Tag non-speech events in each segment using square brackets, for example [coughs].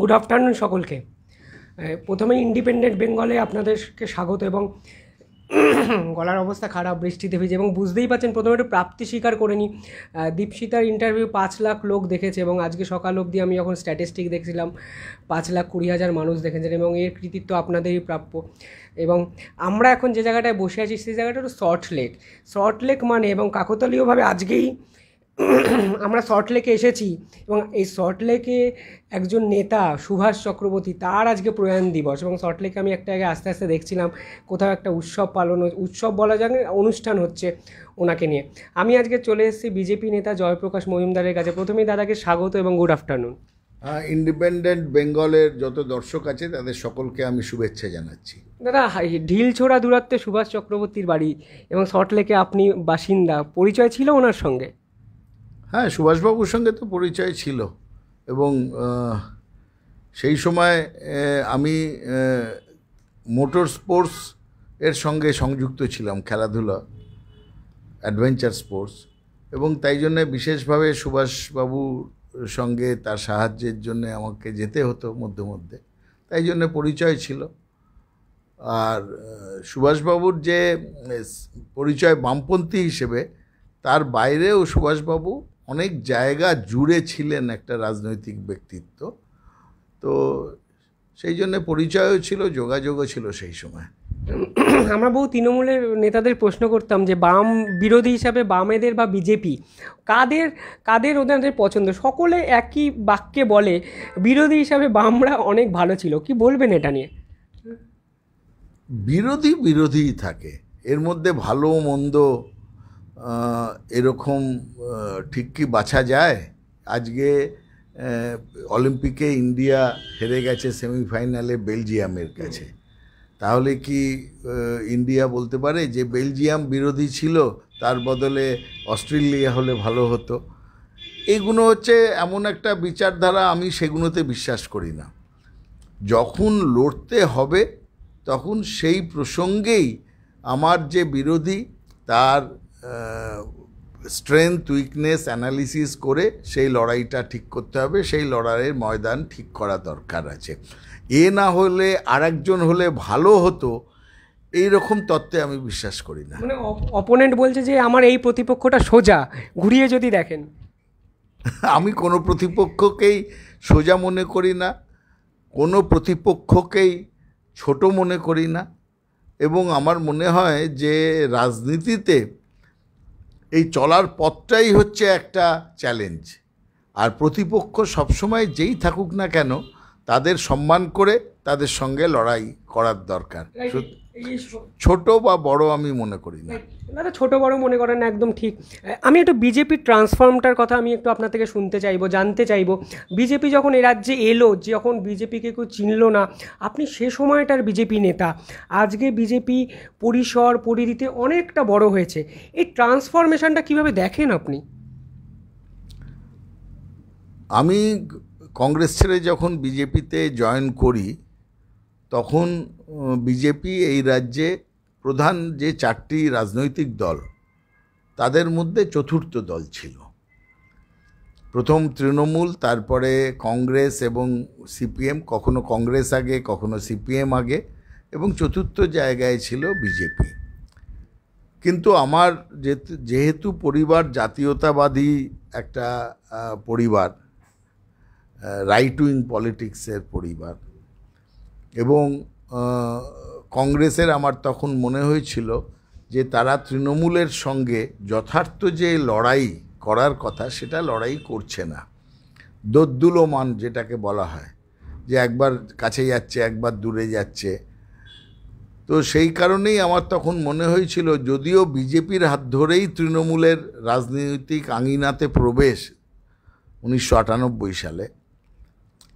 good afternoon সকলকে প্রথমে independent বেঙ্গলে আপনাদেরকে স্বাগত এবং [coughs] গলার অবস্থা খারাপ বৃষ্টিতে ভিজে এবং বুঝতেই পারছেন প্রথমে একটু প্রাপ্তি স্বীকার করে নিই দীপশিতার ইন্টারভিউ পাঁচ লাখ লোক দেখেছে এবং আজকে সকাল অবধি আমি যখন স্ট্যাটিস্টিক দেখছিলাম পাঁচ লাখ কুড়ি হাজার মানুষ দেখেছেন এবং এর কৃতিত্ব আপনাদেরই প্রাপ্য এবং আমরা এখন যে জায়গাটায় বসে আছি সেই জায়গাটা হলো সল্ট লেক সল্ট লেক মানে এবং কাকতালীয়ভাবে আজকেই আমরা সল্টলেকে এসেছি এবং এই সল্টলেকে একজন নেতা সুভাষ চক্রবর্তী তার আজকে প্রয়াণ দিবস এবং লেকে আমি একটা আগে আস্তে আস্তে দেখছিলাম কোথাও একটা উৎসব পালন উৎসব বলা যায় অনুষ্ঠান হচ্ছে ওনাকে নিয়ে আমি আজকে চলে এসেছি বিজেপি নেতা জয়প্রকাশ মজুমদারের কাছে প্রথমেই দাদাকে স্বাগত এবং গুড আফটারনুন ইন্ডিপেন্ডেন্ট বেঙ্গলের যত দর্শক আছে তাদের সকলকে আমি শুভেচ্ছা জানাচ্ছি দাদা ঢিল ছোড়া দূরত্বে সুভাষ চক্রবর্তীর বাড়ি এবং লেকে আপনি বাসিন্দা পরিচয় ছিল ওনার সঙ্গে হ্যাঁ সুভাষবাবুর সঙ্গে তো পরিচয় ছিল এবং সেই সময় আমি মোটর স্পোর্টস এর সঙ্গে সংযুক্ত ছিলাম খেলাধুলা অ্যাডভেঞ্চার স্পোর্টস এবং তাই জন্যে বিশেষভাবে সুভাষবাবুর সঙ্গে তার সাহায্যের জন্য আমাকে যেতে হতো মধ্যে মধ্যে তাই জন্য পরিচয় ছিল আর সুভাষবাবুর যে পরিচয় বামপন্থী হিসেবে তার বাইরেও সুভাষবাবু অনেক জায়গা জুড়ে ছিলেন একটা রাজনৈতিক ব্যক্তিত্ব তো সেই জন্য পরিচয়ও ছিল যোগাযোগও ছিল সেই সময় আমরা বহু তৃণমূলের নেতাদের প্রশ্ন করতাম যে বাম বিরোধী হিসাবে বামেদের বা বিজেপি কাদের কাদের ওদের পছন্দ সকলে একই বাক্যে বলে বিরোধী হিসাবে বামরা অনেক ভালো ছিল কি বলবেন এটা নিয়ে বিরোধী বিরোধী থাকে এর মধ্যে ভালো মন্দ এরকম ঠিক কি বাছা যায় আজকে অলিম্পিকে ইন্ডিয়া হেরে গেছে সেমিফাইনালে বেলজিয়ামের কাছে তাহলে কি ইন্ডিয়া বলতে পারে যে বেলজিয়াম বিরোধী ছিল তার বদলে অস্ট্রেলিয়া হলে ভালো হতো এগুলো হচ্ছে এমন একটা বিচারধারা আমি সেগুলোতে বিশ্বাস করি না যখন লড়তে হবে তখন সেই প্রসঙ্গেই আমার যে বিরোধী তার স্ট্রেংথ উইকনেস অ্যানালিসিস করে সেই লড়াইটা ঠিক করতে হবে সেই লড়াইয়ের ময়দান ঠিক করা দরকার আছে এ না হলে আরেকজন হলে ভালো হতো এই রকম তত্ত্বে আমি বিশ্বাস করি না মানে অপোনেন্ট বলছে যে আমার এই প্রতিপক্ষটা সোজা ঘুরিয়ে যদি দেখেন [laughs] আমি কোনো প্রতিপক্ষকেই সোজা মনে করি না কোনো প্রতিপক্ষকেই ছোট মনে করি না এবং আমার মনে হয় যে রাজনীতিতে এই চলার পথটাই হচ্ছে একটা চ্যালেঞ্জ আর প্রতিপক্ষ সবসময় যেই থাকুক না কেন তাদের সম্মান করে তাদের সঙ্গে লড়াই করার দরকার ছোট বা বড় আমি মনে করি না দাদা ছোট বড় মনে করেন একদম ঠিক আমি একটু বিজেপির ট্রান্সফর্মটার কথা আমি একটু আপনার থেকে শুনতে চাইব জানতে চাইবো বিজেপি যখন এ রাজ্যে এলো যখন বিজেপিকে কেউ চিনল না আপনি সে সময়টার বিজেপি নেতা আজকে বিজেপি পরিসর পরিধিতে অনেকটা বড় হয়েছে এই ট্রান্সফরমেশনটা কিভাবে দেখেন আপনি আমি কংগ্রেস ছেড়ে যখন বিজেপিতে জয়েন করি তখন বিজেপি এই রাজ্যে প্রধান যে চারটি রাজনৈতিক দল তাদের মধ্যে চতুর্থ দল ছিল প্রথম তৃণমূল তারপরে কংগ্রেস এবং সিপিএম কখনো কংগ্রেস আগে কখনো সিপিএম আগে এবং চতুর্থ জায়গায় ছিল বিজেপি কিন্তু আমার যেহেতু পরিবার জাতীয়তাবাদী একটা পরিবার রাইট উইং পলিটিক্সের পরিবার এবং কংগ্রেসের আমার তখন মনে হয়েছিল যে তারা তৃণমূলের সঙ্গে যথার্থ যে লড়াই করার কথা সেটা লড়াই করছে না দোদ্দুলমান যেটাকে বলা হয় যে একবার কাছে যাচ্ছে একবার দূরে যাচ্ছে তো সেই কারণেই আমার তখন মনে হয়েছিল যদিও বিজেপির হাত ধরেই তৃণমূলের রাজনৈতিক আঙিনাতে প্রবেশ উনিশশো সালে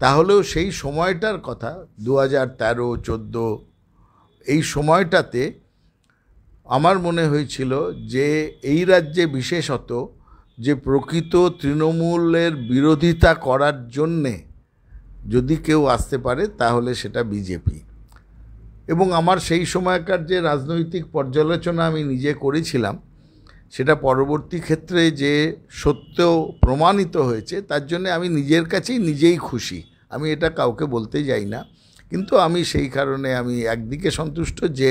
তাহলেও সেই সময়টার কথা দু হাজার তেরো চোদ্দো এই সময়টাতে আমার মনে হয়েছিল যে এই রাজ্যে বিশেষত যে প্রকৃত তৃণমূলের বিরোধিতা করার জন্যে যদি কেউ আসতে পারে তাহলে সেটা বিজেপি এবং আমার সেই সময়কার যে রাজনৈতিক পর্যালোচনা আমি নিজে করেছিলাম সেটা পরবর্তী ক্ষেত্রে যে সত্য প্রমাণিত হয়েছে তার জন্য আমি নিজের কাছেই নিজেই খুশি আমি এটা কাউকে বলতে যাই না কিন্তু আমি সেই কারণে আমি একদিকে সন্তুষ্ট যে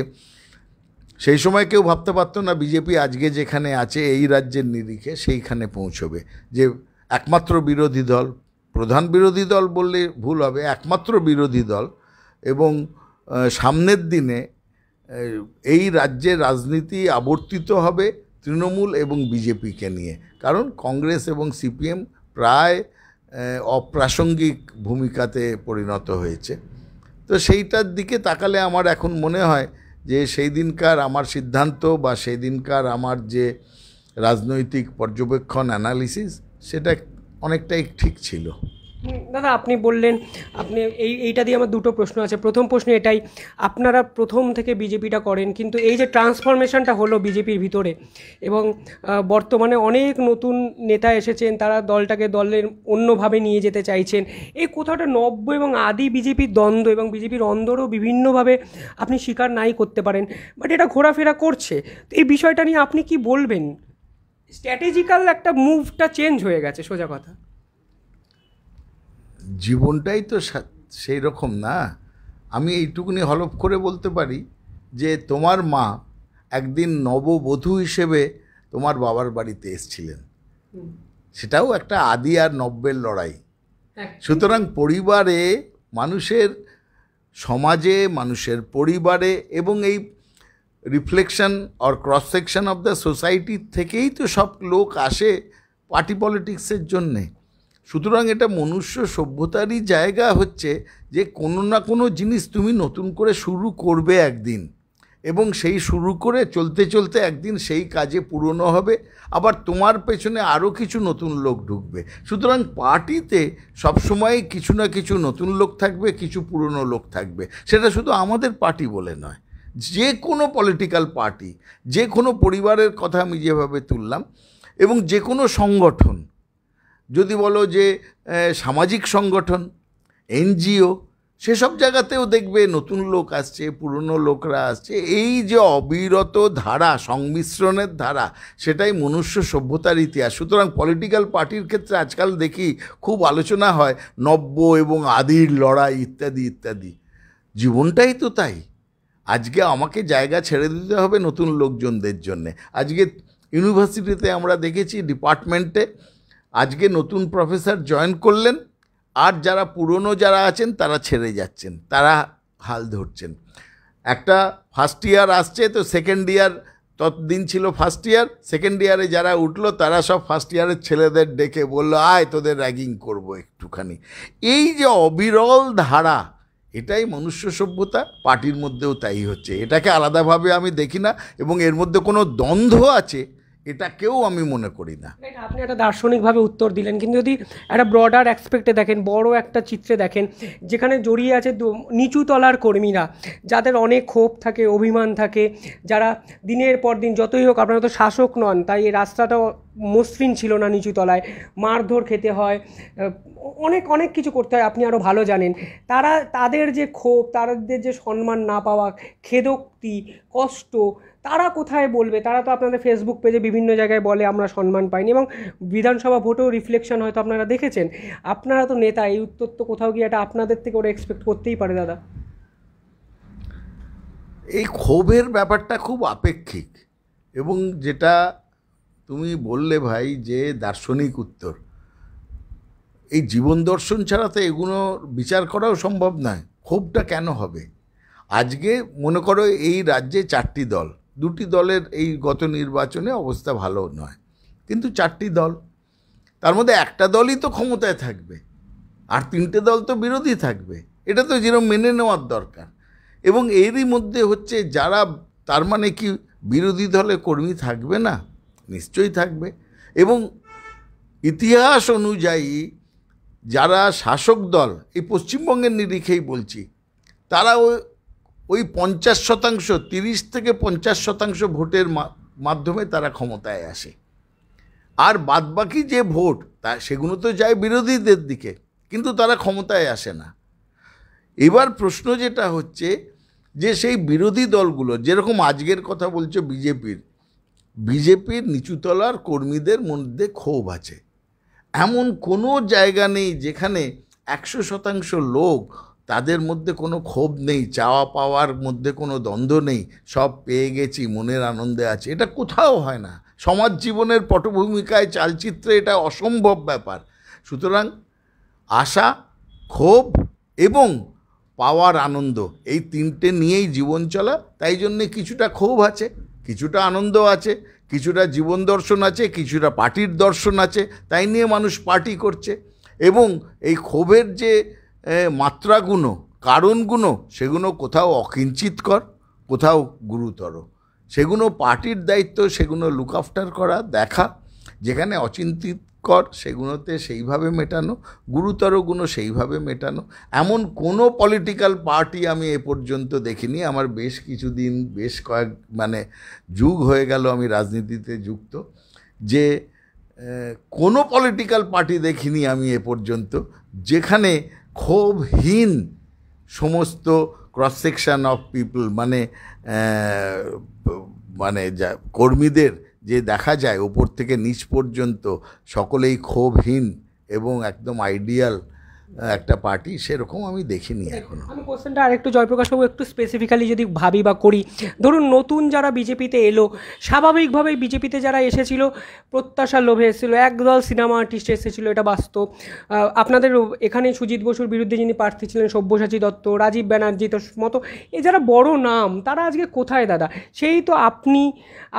সেই সময় কেউ ভাবতে পারতো না বিজেপি আজকে যেখানে আছে এই রাজ্যের নিরিখে সেইখানে পৌঁছবে যে একমাত্র বিরোধী দল প্রধান বিরোধী দল বললে ভুল হবে একমাত্র বিরোধী দল এবং সামনের দিনে এই রাজ্যে রাজনীতি আবর্তিত হবে তৃণমূল এবং বিজেপিকে নিয়ে কারণ কংগ্রেস এবং সিপিএম প্রায় অপ্রাসঙ্গিক ভূমিকাতে পরিণত হয়েছে তো সেইটার দিকে তাকালে আমার এখন মনে হয় যে সেই দিনকার আমার সিদ্ধান্ত বা সেই দিনকার আমার যে রাজনৈতিক পর্যবেক্ষণ অ্যানালিসিস সেটা অনেকটাই ঠিক ছিল দাদা আপনি বললেন আপনি এই এইটা দিয়ে আমার দুটো প্রশ্ন আছে প্রথম প্রশ্ন এটাই আপনারা প্রথম থেকে বিজেপিটা করেন কিন্তু এই যে ট্রান্সফরমেশনটা হলো বিজেপির ভিতরে এবং বর্তমানে অনেক নতুন নেতা এসেছেন তারা দলটাকে দলের অন্যভাবে নিয়ে যেতে চাইছেন এই কোথাওটা নব্য এবং আদি বিজেপির দ্বন্দ্ব এবং বিজেপির অন্দরও বিভিন্নভাবে আপনি স্বীকার নাই করতে পারেন বাট এটা ঘোরাফেরা করছে তো এই বিষয়টা নিয়ে আপনি কি বলবেন স্ট্র্যাটেজিক্যাল একটা মুভটা চেঞ্জ হয়ে গেছে সোজা কথা জীবনটাই তো সেই রকম না আমি এইটুকুনি হলফ করে বলতে পারি যে তোমার মা একদিন নববধূ হিসেবে তোমার বাবার বাড়িতে এসছিলেন সেটাও একটা আদি আর নব্যের লড়াই সুতরাং পরিবারে মানুষের সমাজে মানুষের পরিবারে এবং এই reflection or cross section of the society থেকেই তো সব লোক আসে পার্টি পলিটিক্সের জন্যে সুতরাং এটা মনুষ্য সভ্যতারই জায়গা হচ্ছে যে কোনো না কোনো জিনিস তুমি নতুন করে শুরু করবে একদিন এবং সেই শুরু করে চলতে চলতে একদিন সেই কাজে পুরনো হবে আবার তোমার পেছনে আরও কিছু নতুন লোক ঢুকবে সুতরাং পার্টিতে সবসময় কিছু না কিছু নতুন লোক থাকবে কিছু পুরনো লোক থাকবে সেটা শুধু আমাদের পার্টি বলে নয় যে কোনো পলিটিক্যাল পার্টি যে কোনো পরিবারের কথা আমি যেভাবে তুললাম এবং যে কোনো সংগঠন যদি বলো যে সামাজিক সংগঠন এনজিও সেসব জায়গাতেও দেখবে নতুন লোক আসছে পুরনো লোকরা আসছে এই যে অবিরত ধারা সংমিশ্রণের ধারা সেটাই মনুষ্য সভ্যতার ইতিহাস সুতরাং পলিটিক্যাল পার্টির ক্ষেত্রে আজকাল দেখি খুব আলোচনা হয় নব্য এবং আদির লড়াই ইত্যাদি ইত্যাদি জীবনটাই তো তাই আজকে আমাকে জায়গা ছেড়ে দিতে হবে নতুন লোকজনদের জন্যে আজকে ইউনিভার্সিটিতে আমরা দেখেছি ডিপার্টমেন্টে আজকে নতুন প্রফেসর জয়েন করলেন আর যারা পুরনো যারা আছেন তারা ছেড়ে যাচ্ছেন তারা হাল ধরছেন একটা ফার্স্ট ইয়ার আসছে তো সেকেন্ড ইয়ার ততদিন ছিল ফার্স্ট ইয়ার সেকেন্ড ইয়ারে যারা উঠলো তারা সব ফার্স্ট ইয়ারের ছেলেদের ডেকে বলল আয় তোদের র্যাগিং করবো একটুখানি এই যে অবিরল ধারা এটাই মনুষ্য সভ্যতা পার্টির মধ্যেও তাই হচ্ছে এটাকে আলাদাভাবে আমি দেখি না এবং এর মধ্যে কোনো দ্বন্দ্ব আছে এটা কেউ আমি মনে করি না আপনি একটা দার্শনিকভাবে উত্তর দিলেন কিন্তু যদি একটা ব্রডার অ্যাসপেক্টে দেখেন বড় একটা চিত্রে দেখেন যেখানে জড়িয়ে আছে নিচু তলার কর্মীরা যাদের অনেক ক্ষোভ থাকে অভিমান থাকে যারা দিনের পর দিন যতই হোক আপনারা তো শাসক নন তাই এই রাস্তাটাও মসৃণ ছিল না নিচু তলায় মারধর খেতে হয় অনেক অনেক কিছু করতে হয় আপনি আরও ভালো জানেন তারা তাদের যে ক্ষোভ তাদের যে সম্মান না পাওয়া খেদোক্তি কষ্ট তারা কোথায় বলবে তারা তো আপনাদের ফেসবুক পেজে বিভিন্ন জায়গায় বলে আমরা সম্মান পাইনি এবং বিধানসভা ভোটেও রিফ্লেকশন হয়তো আপনারা দেখেছেন আপনারা তো নেতা এই উত্তর তো কোথাও গিয়ে এটা আপনাদের থেকে ওরা এক্সপেক্ট করতেই পারে দাদা এই ক্ষোভের ব্যাপারটা খুব আপেক্ষিক এবং যেটা তুমি বললে ভাই যে দার্শনিক উত্তর এই জীবন দর্শন ছাড়া তো এগুলো বিচার করাও সম্ভব নয় ক্ষোভটা কেন হবে আজকে মনে করো এই রাজ্যে চারটি দল দুটি দলের এই গত নির্বাচনে অবস্থা ভালো নয় কিন্তু চারটি দল তার মধ্যে একটা দলই তো ক্ষমতায় থাকবে আর তিনটে দল তো বিরোধী থাকবে এটা তো যেরকম মেনে নেওয়ার দরকার এবং এরই মধ্যে হচ্ছে যারা তার মানে কি বিরোধী দলে কর্মী থাকবে না নিশ্চয়ই থাকবে এবং ইতিহাস অনুযায়ী যারা শাসক দল এই পশ্চিমবঙ্গের নিরিখেই বলছি তারা ওই পঞ্চাশ শতাংশ তিরিশ থেকে পঞ্চাশ শতাংশ ভোটের মাধ্যমে তারা ক্ষমতায় আসে আর বাদবাকি যে ভোট তা সেগুলো তো যায় বিরোধীদের দিকে কিন্তু তারা ক্ষমতায় আসে না এবার প্রশ্ন যেটা হচ্ছে যে সেই বিরোধী দলগুলো যেরকম আজকের কথা বলছে বিজেপির বিজেপির নিচুতলার কর্মীদের মধ্যে ক্ষোভ আছে এমন কোনো জায়গা নেই যেখানে একশো শতাংশ লোক তাদের মধ্যে কোনো ক্ষোভ নেই চাওয়া পাওয়ার মধ্যে কোনো দ্বন্দ্ব নেই সব পেয়ে গেছি মনের আনন্দে আছে এটা কোথাও হয় না সমাজ জীবনের পটভূমিকায় চালচিত্রে এটা অসম্ভব ব্যাপার সুতরাং আশা ক্ষোভ এবং পাওয়ার আনন্দ এই তিনটে নিয়েই জীবন চলা তাই জন্যে কিছুটা ক্ষোভ আছে কিছুটা আনন্দ আছে কিছুটা জীবন দর্শন আছে কিছুটা পার্টির দর্শন আছে তাই নিয়ে মানুষ পার্টি করছে এবং এই ক্ষোভের যে মাত্রাগুণ কারণগুলো সেগুলো কোথাও অকিঞ্চিতকর কোথাও গুরুতর সেগুলো পার্টির দায়িত্ব সেগুলো লুক আফটার করা দেখা যেখানে অচিন্তিতকর সেগুলোতে সেইভাবে মেটানো গুরুতরগুলো সেইভাবে মেটানো এমন কোনো পলিটিক্যাল পার্টি আমি এ পর্যন্ত দেখিনি আমার বেশ কিছুদিন বেশ কয়েক মানে যুগ হয়ে গেল আমি রাজনীতিতে যুক্ত যে কোনো পলিটিক্যাল পার্টি দেখিনি আমি এ পর্যন্ত যেখানে ক্ষোভহীন সমস্ত ক্রস সেকশান অফ পিপল মানে মানে যা কর্মীদের যে দেখা যায় ওপর থেকে নিচ পর্যন্ত সকলেই ক্ষোভহীন এবং একদম আইডিয়াল একটা পার্টি সেরকম আমি দেখিনি এখন আমি কোশ্চেনটা আরেকটু জয়প্রকাশবাবু একটু স্পেসিফিক্যালি যদি ভাবি বা করি ধরুন নতুন যারা বিজেপিতে এলো স্বাভাবিকভাবেই বিজেপিতে যারা এসেছিল প্রত্যাশার লোভে এসেছিলো একদল সিনেমা আর্টিস্ট এসেছিলো এটা বাস্তব আপনাদের এখানে সুজিত বসুর বিরুদ্ধে যিনি প্রার্থী ছিলেন সব্যসাচী দত্ত রাজীব ব্যানার্জি তো মতো এ যারা বড় নাম তারা আজকে কোথায় দাদা সেই তো আপনি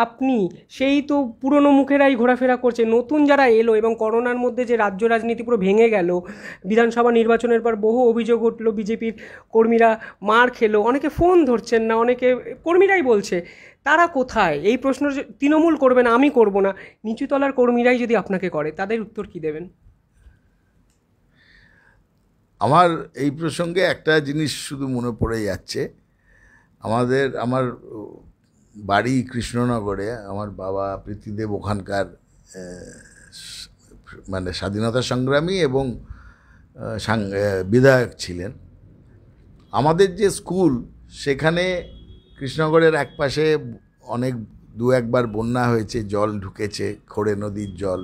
আপনি সেই তো পুরনো মুখেরাই ঘোরাফেরা করছে নতুন যারা এলো এবং করোনার মধ্যে যে রাজ্য রাজনীতি পুরো ভেঙে গেল বিধানসভা বিধানসভা নির্বাচনের পর বহু অভিযোগ উঠল বিজেপির কর্মীরা মার খেলো অনেকে ফোন ধরছেন না অনেকে কর্মীরাই বলছে তারা কোথায় এই প্রশ্ন তৃণমূল করবেন আমি করব না নিচুতলার কর্মীরাই যদি আপনাকে করে তাদের উত্তর কি দেবেন আমার এই প্রসঙ্গে একটা জিনিস শুধু মনে পড়ে যাচ্ছে আমাদের আমার বাড়ি কৃষ্ণনগরে আমার বাবা প্রীতিদেব ওখানকার মানে স্বাধীনতা সংগ্রামী এবং বিধায়ক ছিলেন আমাদের যে স্কুল সেখানে কৃষ্ণগড়ের একপাশে অনেক দু একবার বন্যা হয়েছে জল ঢুকেছে খোড়ে নদীর জল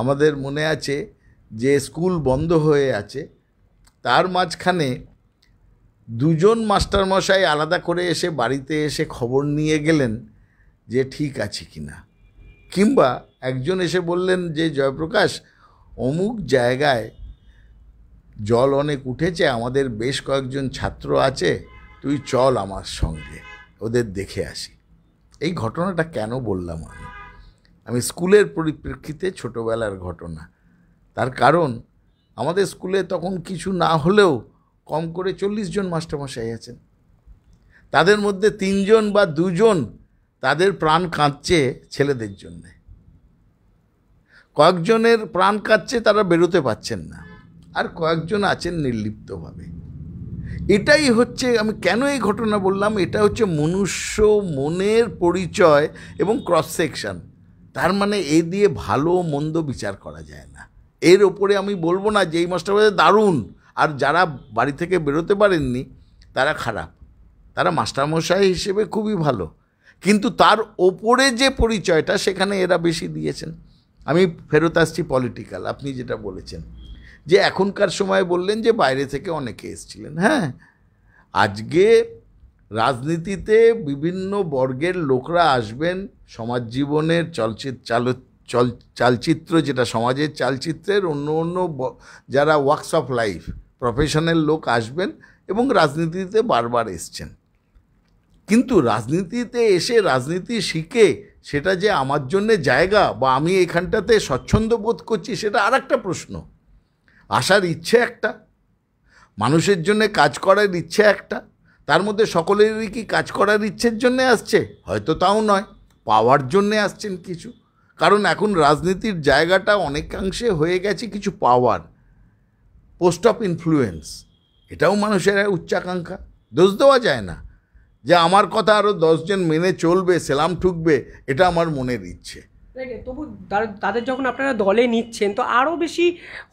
আমাদের মনে আছে যে স্কুল বন্ধ হয়ে আছে তার মাঝখানে দুজন মাস্টারমশাই আলাদা করে এসে বাড়িতে এসে খবর নিয়ে গেলেন যে ঠিক আছে কি না কিংবা একজন এসে বললেন যে জয়প্রকাশ অমুক জায়গায় জল অনেক উঠেছে আমাদের বেশ কয়েকজন ছাত্র আছে তুই চল আমার সঙ্গে ওদের দেখে আসি এই ঘটনাটা কেন বললাম আমি আমি স্কুলের পরিপ্রেক্ষিতে ছোটোবেলার ঘটনা তার কারণ আমাদের স্কুলে তখন কিছু না হলেও কম করে চল্লিশ জন মাস্টারমশাই আছেন তাদের মধ্যে তিনজন বা দুজন তাদের প্রাণ কাঁদছে ছেলেদের জন্যে কয়েকজনের প্রাণ কাঁদছে তারা বেরোতে পারছেন না আর কয়েকজন আছেন নির্লিপ্তভাবে এটাই হচ্ছে আমি কেন এই ঘটনা বললাম এটা হচ্ছে মনুষ্য মনের পরিচয় এবং ক্রস সেকশন তার মানে এ দিয়ে ভালো মন্দ বিচার করা যায় না এর ওপরে আমি বলবো না যে এই মাস্টারমশাই দারুণ আর যারা বাড়ি থেকে বেরোতে পারেননি তারা খারাপ তারা মাস্টারমশাই হিসেবে খুবই ভালো কিন্তু তার ওপরে যে পরিচয়টা সেখানে এরা বেশি দিয়েছেন আমি ফেরত আসছি পলিটিক্যাল আপনি যেটা বলেছেন যে এখনকার সময় বললেন যে বাইরে থেকে অনেকে এসছিলেন হ্যাঁ আজকে রাজনীতিতে বিভিন্ন বর্গের লোকরা আসবেন সমাজ জীবনের চলচিত চাল চল চালচিত্র যেটা সমাজের চালচিত্রের অন্য অন্য যারা ওয়ার্কস অফ লাইফ প্রফেশনাল লোক আসবেন এবং রাজনীতিতে বারবার এসছেন কিন্তু রাজনীতিতে এসে রাজনীতি শিখে সেটা যে আমার জন্যে জায়গা বা আমি এখানটাতে স্বচ্ছন্দ্য বোধ করছি সেটা আর একটা প্রশ্ন আসার ইচ্ছে একটা মানুষের জন্যে কাজ করার ইচ্ছে একটা তার মধ্যে সকলেরই কি কাজ করার ইচ্ছের জন্যে আসছে হয়তো তাও নয় পাওয়ার জন্যে আসছেন কিছু কারণ এখন রাজনীতির জায়গাটা অনেকাংশে হয়ে গেছে কিছু পাওয়ার পোস্ট অফ ইনফ্লুয়েন্স এটাও মানুষের উচ্চাকাঙ্ক্ষা দোষ দেওয়া যায় না যে আমার কথা আরও দশজন মেনে চলবে সেলাম ঠুকবে এটা আমার মনের ইচ্ছে তবু তাদের যখন আপনারা দলে নিচ্ছেন তো আরও বেশি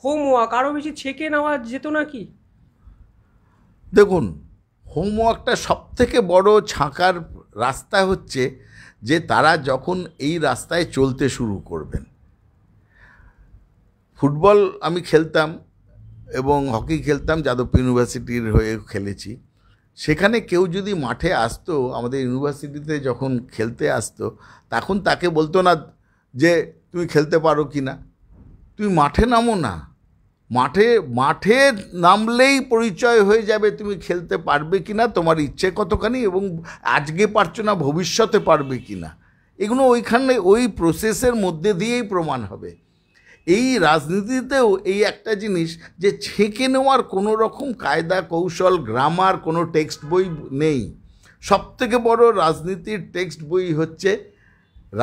হোমওয়ার্ক আরও বেশি ছেঁকে নেওয়া যেত নাকি দেখুন হোমওয়ার্কটা সবথেকে বড় ছাঁকার রাস্তা হচ্ছে যে তারা যখন এই রাস্তায় চলতে শুরু করবেন ফুটবল আমি খেলতাম এবং হকি খেলতাম যাদবপুর ইউনিভার্সিটির হয়ে খেলেছি সেখানে কেউ যদি মাঠে আসতো আমাদের ইউনিভার্সিটিতে যখন খেলতে আসতো তখন তাকে বলতো না যে তুমি খেলতে পারো কি না তুমি মাঠে নামো না মাঠে মাঠে নামলেই পরিচয় হয়ে যাবে তুমি খেলতে পারবে কি না তোমার ইচ্ছে কতখানি এবং আজকে পারছো না ভবিষ্যতে পারবে কি না এগুলো ওইখানে ওই প্রসেসের মধ্যে দিয়েই প্রমাণ হবে এই রাজনীতিতেও এই একটা জিনিস যে ছেঁকে নেওয়ার কোনো রকম কায়দা কৌশল গ্রামার কোনো টেক্সট বই নেই সবথেকে বড় রাজনীতির টেক্সট বই হচ্ছে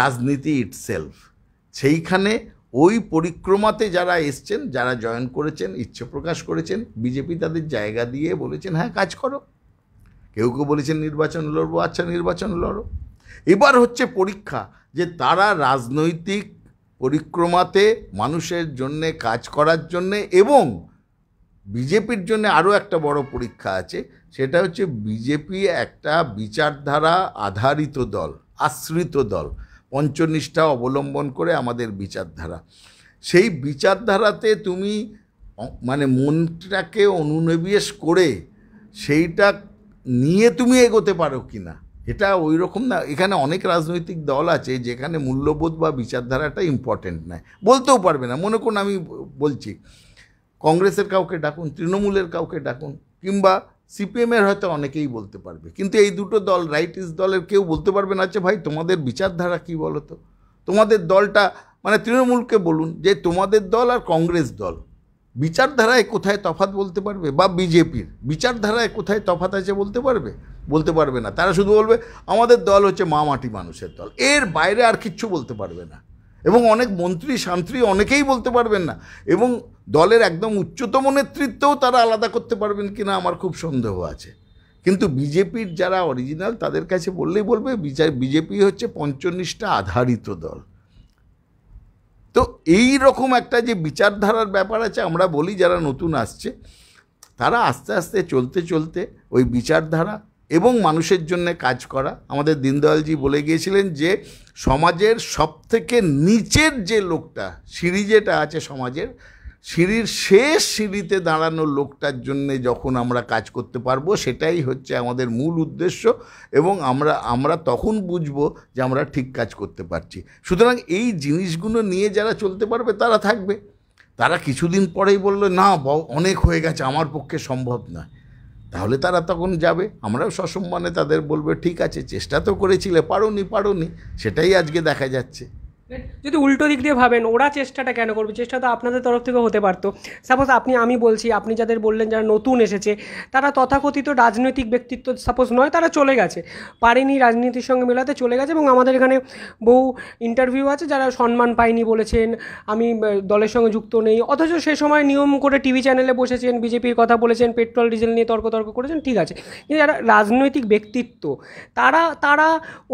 রাজনীতি ইটসেলফ সেইখানে ওই পরিক্রমাতে যারা এসছেন যারা জয়েন করেছেন ইচ্ছে প্রকাশ করেছেন বিজেপি তাদের জায়গা দিয়ে বলেছেন হ্যাঁ কাজ করো কেউ কেউ বলেছেন নির্বাচন লড়বো আচ্ছা নির্বাচন লড়ো এবার হচ্ছে পরীক্ষা যে তারা রাজনৈতিক পরিক্রমাতে মানুষের জন্যে কাজ করার জন্যে এবং বিজেপির জন্য আরও একটা বড় পরীক্ষা আছে সেটা হচ্ছে বিজেপি একটা বিচারধারা আধারিত দল আশ্রিত দল পঞ্চনিষ্ঠা অবলম্বন করে আমাদের বিচারধারা সেই বিচারধারাতে তুমি মানে মনটাকে অনুনিবেশ করে সেইটা নিয়ে তুমি এগোতে পারো কি না এটা ওই রকম না এখানে অনেক রাজনৈতিক দল আছে যেখানে মূল্যবোধ বা বিচারধারাটা ইম্পর্টেন্ট নয় বলতেও পারবে না মনে করুন আমি বলছি কংগ্রেসের কাউকে ডাকুন তৃণমূলের কাউকে ডাকুন কিংবা সিপিএমের হয়তো অনেকেই বলতে পারবে কিন্তু এই দুটো দল রাইট ইস দলের কেউ বলতে পারবে না যে ভাই তোমাদের বিচারধারা কী বলো তো তোমাদের দলটা মানে তৃণমূলকে বলুন যে তোমাদের দল আর কংগ্রেস দল বিচারধারায় কোথায় তফাত বলতে পারবে বা বিজেপির বিচারধারায় কোথায় তফাত আছে বলতে পারবে বলতে পারবে না তারা শুধু বলবে আমাদের দল হচ্ছে মা মাটি মানুষের দল এর বাইরে আর কিচ্ছু বলতে পারবে না এবং অনেক মন্ত্রী সান্ত্রী অনেকেই বলতে পারবেন না এবং দলের একদম উচ্চতম নেতৃত্বেও তারা আলাদা করতে পারবেন কিনা আমার খুব সন্দেহ আছে কিন্তু বিজেপির যারা অরিজিনাল তাদের কাছে বললেই বলবে বিজেপি হচ্ছে পঞ্চনিষ্ঠা আধারিত দল তো এই রকম একটা যে বিচারধারার ব্যাপার আছে আমরা বলি যারা নতুন আসছে তারা আস্তে আস্তে চলতে চলতে ওই বিচারধারা এবং মানুষের জন্য কাজ করা আমাদের দীনদয়ালজি বলে গিয়েছিলেন যে সমাজের সবথেকে নিচের যে লোকটা সিঁড়ি যেটা আছে সমাজের সিঁড়ির শেষ সিঁড়িতে দাঁড়ানো লোকটার জন্যে যখন আমরা কাজ করতে পারবো সেটাই হচ্ছে আমাদের মূল উদ্দেশ্য এবং আমরা আমরা তখন বুঝবো যে আমরা ঠিক কাজ করতে পারছি সুতরাং এই জিনিসগুলো নিয়ে যারা চলতে পারবে তারা থাকবে তারা কিছুদিন পরেই বললো না অনেক হয়ে গেছে আমার পক্ষে সম্ভব নয় তাহলে তারা তখন যাবে আমরাও সসম্মানে তাদের বলবে ঠিক আছে চেষ্টা তো করেছিলে পারো নি পারো নি সেটাই আজকে দেখা যাচ্ছে যদি উল্টো দিক দিয়ে ভাবেন ওরা চেষ্টাটা কেন করবে চেষ্টা তো আপনাদের তরফ থেকে হতে পারতো সাপোজ আপনি আমি বলছি আপনি যাদের বললেন যারা নতুন এসেছে তারা তথাকথিত রাজনৈতিক ব্যক্তিত্ব সাপোজ নয় তারা চলে গেছে পারেনি রাজনীতির সঙ্গে মেলাতে চলে গেছে এবং আমাদের এখানে বহু ইন্টারভিউ আছে যারা সম্মান পাইনি বলেছেন আমি দলের সঙ্গে যুক্ত নেই অথচ সে সময় নিয়ম করে টিভি চ্যানেলে বসেছেন বিজেপির কথা বলেছেন পেট্রোল ডিজেল নিয়ে তর্ক তর্ক করেছেন ঠিক আছে কিন্তু যারা রাজনৈতিক ব্যক্তিত্ব তারা তারা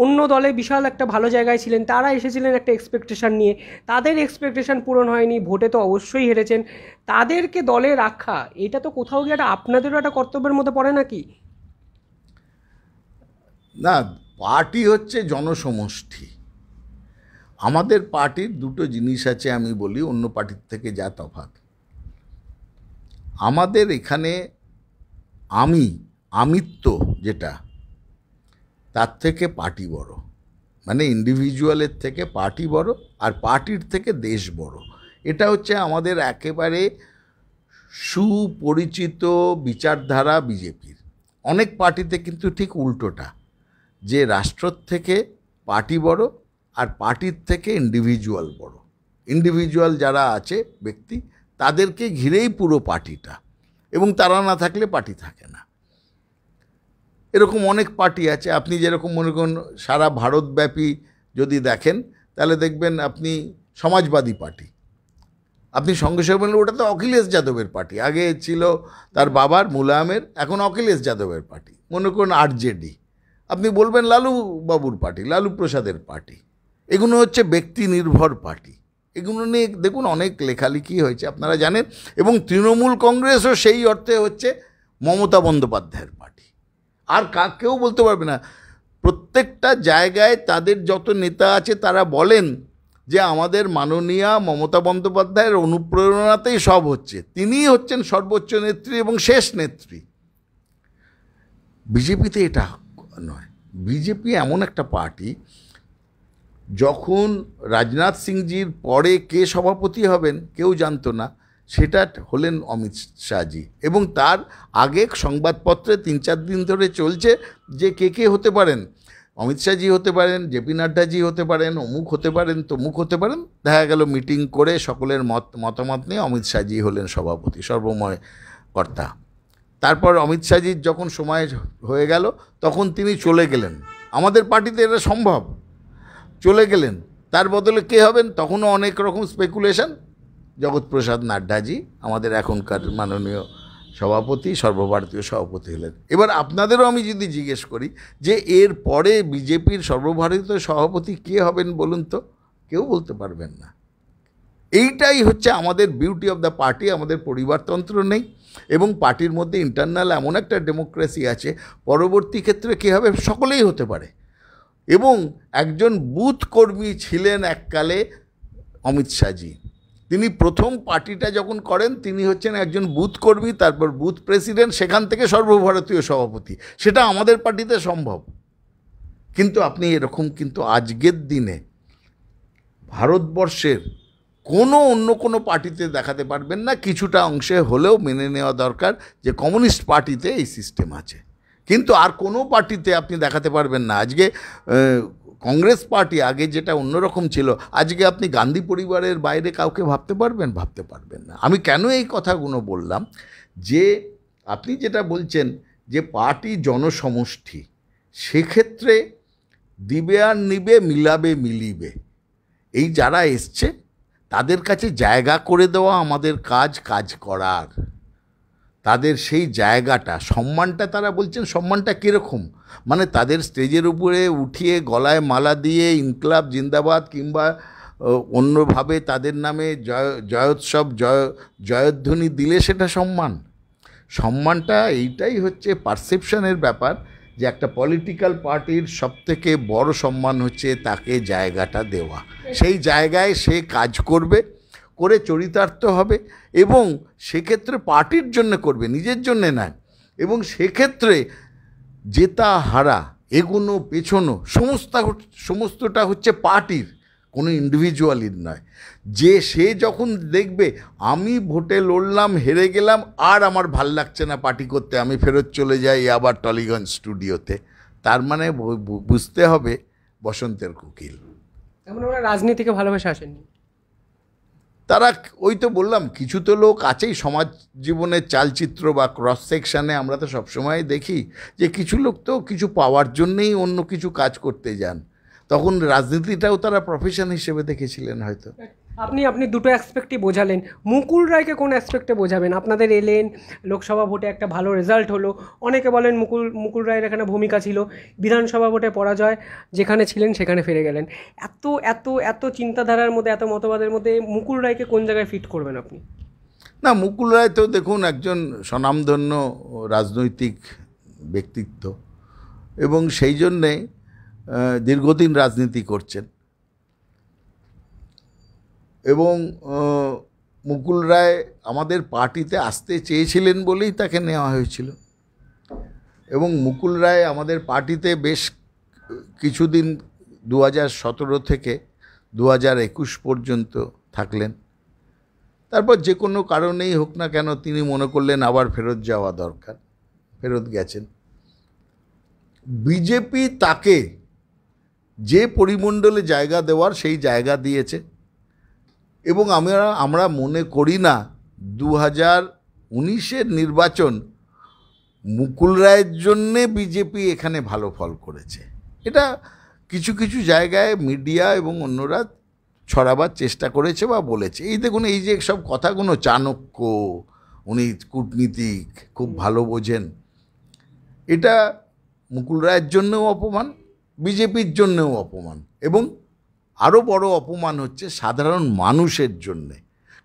অন্য দলে বিশাল একটা ভালো জায়গায় ছিলেন তারা এসেছিলেন একটা এক্সপেকটেশান নিয়ে তাদের এক্সপেকটেশান পূরণ হয়নি ভোটে তো অবশ্যই হেরেছেন তাদেরকে দলে রাখা এটা তো কোথাও গিয়ে একটা আপনাদেরও একটা কর্তব্যের মধ্যে পড়ে নাকি না পার্টি হচ্ছে জনসমষ্টি আমাদের পার্টির দুটো জিনিস আছে আমি বলি অন্য পার্টির থেকে যা তফাৎ আমাদের এখানে আমি আমিত্ব যেটা তার থেকে পার্টি বড় মানে ইন্ডিভিজুয়ালের থেকে পার্টি বড় আর পার্টির থেকে দেশ বড় এটা হচ্ছে আমাদের একেবারে সুপরিচিত বিচারধারা বিজেপির অনেক পার্টিতে কিন্তু ঠিক উল্টোটা যে রাষ্ট্রর থেকে পার্টি বড় আর পার্টির থেকে ইন্ডিভিজুয়াল বড় ইন্ডিভিজুয়াল যারা আছে ব্যক্তি তাদেরকে ঘিরেই পুরো পার্টিটা এবং তারা না থাকলে পার্টি থাকে না এরকম অনেক পার্টি আছে আপনি যেরকম মনে করুন সারা ভারতব্যাপী যদি দেখেন তাহলে দেখবেন আপনি সমাজবাদী পার্টি আপনি সঙ্গে সঙ্গে বললেন ওটা তো অখিলেশ যাদবের পার্টি আগে ছিল তার বাবার মুলায়মের এখন অখিলেশ যাদবের পার্টি মনে করুন আরজেডি আপনি বলবেন লালু বাবুর পার্টি লালু প্রসাদের পার্টি এগুলো হচ্ছে ব্যক্তি নির্ভর পার্টি এগুলো নিয়ে দেখুন অনেক লেখালেখি হয়েছে আপনারা জানেন এবং তৃণমূল কংগ্রেসও সেই অর্থে হচ্ছে মমতা বন্দ্যোপাধ্যায়ের পার্টি আর কাকেও বলতে পারবে না প্রত্যেকটা জায়গায় তাদের যত নেতা আছে তারা বলেন যে আমাদের মাননীয়া মমতা বন্দ্যোপাধ্যায়ের অনুপ্রেরণাতেই সব হচ্ছে তিনিই হচ্ছেন সর্বোচ্চ নেত্রী এবং শেষ নেত্রী বিজেপিতে এটা নয় বিজেপি এমন একটা পার্টি যখন রাজনাথ সিংজির পরে কে সভাপতি হবেন কেউ জানতো না সেটা হলেন অমিত শাহজি এবং তার আগে সংবাদপত্রে তিন চার দিন ধরে চলছে যে কে কে হতে পারেন অমিত শাহজি হতে পারেন পি নাড্ডাজি হতে পারেন অমুক হতে পারেন তমুক হতে পারেন দেখা গেল মিটিং করে সকলের মত মতামত নিয়ে অমিত শাহজি হলেন সভাপতি সর্বময় কর্তা তারপর অমিত শাহজির যখন সময় হয়ে গেল তখন তিনি চলে গেলেন আমাদের পার্টিতে এটা সম্ভব চলে গেলেন তার বদলে কে হবেন তখনও অনেক রকম স্পেকুলেশন জগৎপ্রসাদ নাড্ডাজি আমাদের এখনকার মাননীয় সভাপতি সর্বভারতীয় সভাপতি হলেন এবার আপনাদেরও আমি যদি জিজ্ঞেস করি যে এর পরে বিজেপির সর্বভারতীয় সভাপতি কে হবেন বলুন তো কেউ বলতে পারবেন না এইটাই হচ্ছে আমাদের বিউটি অফ দ্য পার্টি আমাদের পরিবারতন্ত্র নেই এবং পার্টির মধ্যে ইন্টারনাল এমন একটা ডেমোক্রেসি আছে পরবর্তী ক্ষেত্রে কী হবে সকলেই হতে পারে এবং একজন বুথ কর্মী ছিলেন এককালে অমিত শাহজি তিনি প্রথম পার্টিটা যখন করেন তিনি হচ্ছেন একজন বুথ কর্মী তারপর বুথ প্রেসিডেন্ট সেখান থেকে সর্বভারতীয় সভাপতি সেটা আমাদের পার্টিতে সম্ভব কিন্তু আপনি এরকম কিন্তু আজকের দিনে ভারতবর্ষের কোনো অন্য কোনো পার্টিতে দেখাতে পারবেন না কিছুটা অংশে হলেও মেনে নেওয়া দরকার যে কমিউনিস্ট পার্টিতে এই সিস্টেম আছে কিন্তু আর কোনো পার্টিতে আপনি দেখাতে পারবেন না আজকে কংগ্রেস পার্টি আগে যেটা অন্যরকম ছিল আজকে আপনি গান্ধী পরিবারের বাইরে কাউকে ভাবতে পারবেন ভাবতে পারবেন না আমি কেন এই কথাগুলো বললাম যে আপনি যেটা বলছেন যে পার্টি জনসমষ্টি সেক্ষেত্রে দিবে আর নিবে মিলাবে মিলিবে এই যারা এসছে তাদের কাছে জায়গা করে দেওয়া আমাদের কাজ কাজ করার তাদের সেই জায়গাটা সম্মানটা তারা বলছেন সম্মানটা কীরকম মানে তাদের স্টেজের উপরে উঠিয়ে গলায় মালা দিয়ে ইনকলাব জিন্দাবাদ কিংবা অন্যভাবে তাদের নামে জয় জয়োৎসব জয় জয়ধ্বনি দিলে সেটা সম্মান সম্মানটা এইটাই হচ্ছে পারসেপশনের ব্যাপার যে একটা পলিটিক্যাল পার্টির সবথেকে বড় সম্মান হচ্ছে তাকে জায়গাটা দেওয়া সেই জায়গায় সে কাজ করবে করে চরিতার্থ হবে এবং সেক্ষেত্রে পার্টির জন্য করবে নিজের জন্যে নয় এবং সেক্ষেত্রে জেতা হারা এগোনো পেছনো সমস্ত সমস্তটা হচ্ছে পার্টির কোনো ইন্ডিভিজুয়ালির নয় যে সে যখন দেখবে আমি ভোটে লড়লাম হেরে গেলাম আর আমার ভাল লাগছে না পার্টি করতে আমি ফেরত চলে যাই আবার টলিগঞ্জ স্টুডিওতে তার মানে বুঝতে হবে বসন্তের কুকিল রাজনীতিকে ভালোবেসে আসেননি তারা ওই তো বললাম কিছু তো লোক আছেই সমাজ জীবনের চালচিত্র বা ক্রস সেকশানে আমরা তো সবসময় দেখি যে কিছু লোক তো কিছু পাওয়ার জন্যেই অন্য কিছু কাজ করতে যান তখন রাজনীতিটাও তারা প্রফেশন হিসেবে দেখেছিলেন হয়তো আপনি আপনি দুটো অ্যাসপেক্টই বোঝালেন মুকুল রায়কে কোন অ্যাসপেক্টে বোঝাবেন আপনাদের এলেন লোকসভা ভোটে একটা ভালো রেজাল্ট হলো অনেকে বলেন মুকুল মুকুল রায়ের এখানে ভূমিকা ছিল বিধানসভা ভোটে পরাজয় যেখানে ছিলেন সেখানে ফিরে গেলেন এত এত এত চিন্তাধারার মধ্যে এত মতবাদের মধ্যে মুকুল রায়কে কোন জায়গায় ফিট করবেন আপনি না মুকুল রায় তো দেখুন একজন স্বনামধন্য রাজনৈতিক ব্যক্তিত্ব এবং সেই জন্যে দীর্ঘদিন রাজনীতি করছেন এবং মুকুল রায় আমাদের পার্টিতে আসতে চেয়েছিলেন বলেই তাকে নেওয়া হয়েছিল এবং মুকুল রায় আমাদের পার্টিতে বেশ কিছুদিন দু হাজার সতেরো থেকে দু হাজার একুশ পর্যন্ত থাকলেন তারপর যে কোনো কারণেই হোক না কেন তিনি মনে করলেন আবার ফেরত যাওয়া দরকার ফেরত গেছেন বিজেপি তাকে যে পরিমণ্ডলে জায়গা দেওয়ার সেই জায়গা দিয়েছে এবং আমরা আমরা মনে করি না দু হাজার উনিশের নির্বাচন মুকুল রায়ের জন্যে বিজেপি এখানে ভালো ফল করেছে এটা কিছু কিছু জায়গায় মিডিয়া এবং অন্যরা ছড়াবার চেষ্টা করেছে বা বলেছে এই দেখুন এই যে সব কথাগুলো চাণক্য উনি কূটনীতিক খুব ভালো বোঝেন এটা মুকুল রায়ের জন্যও অপমান বিজেপির জন্যও অপমান এবং আরও বড় অপমান হচ্ছে সাধারণ মানুষের জন্যে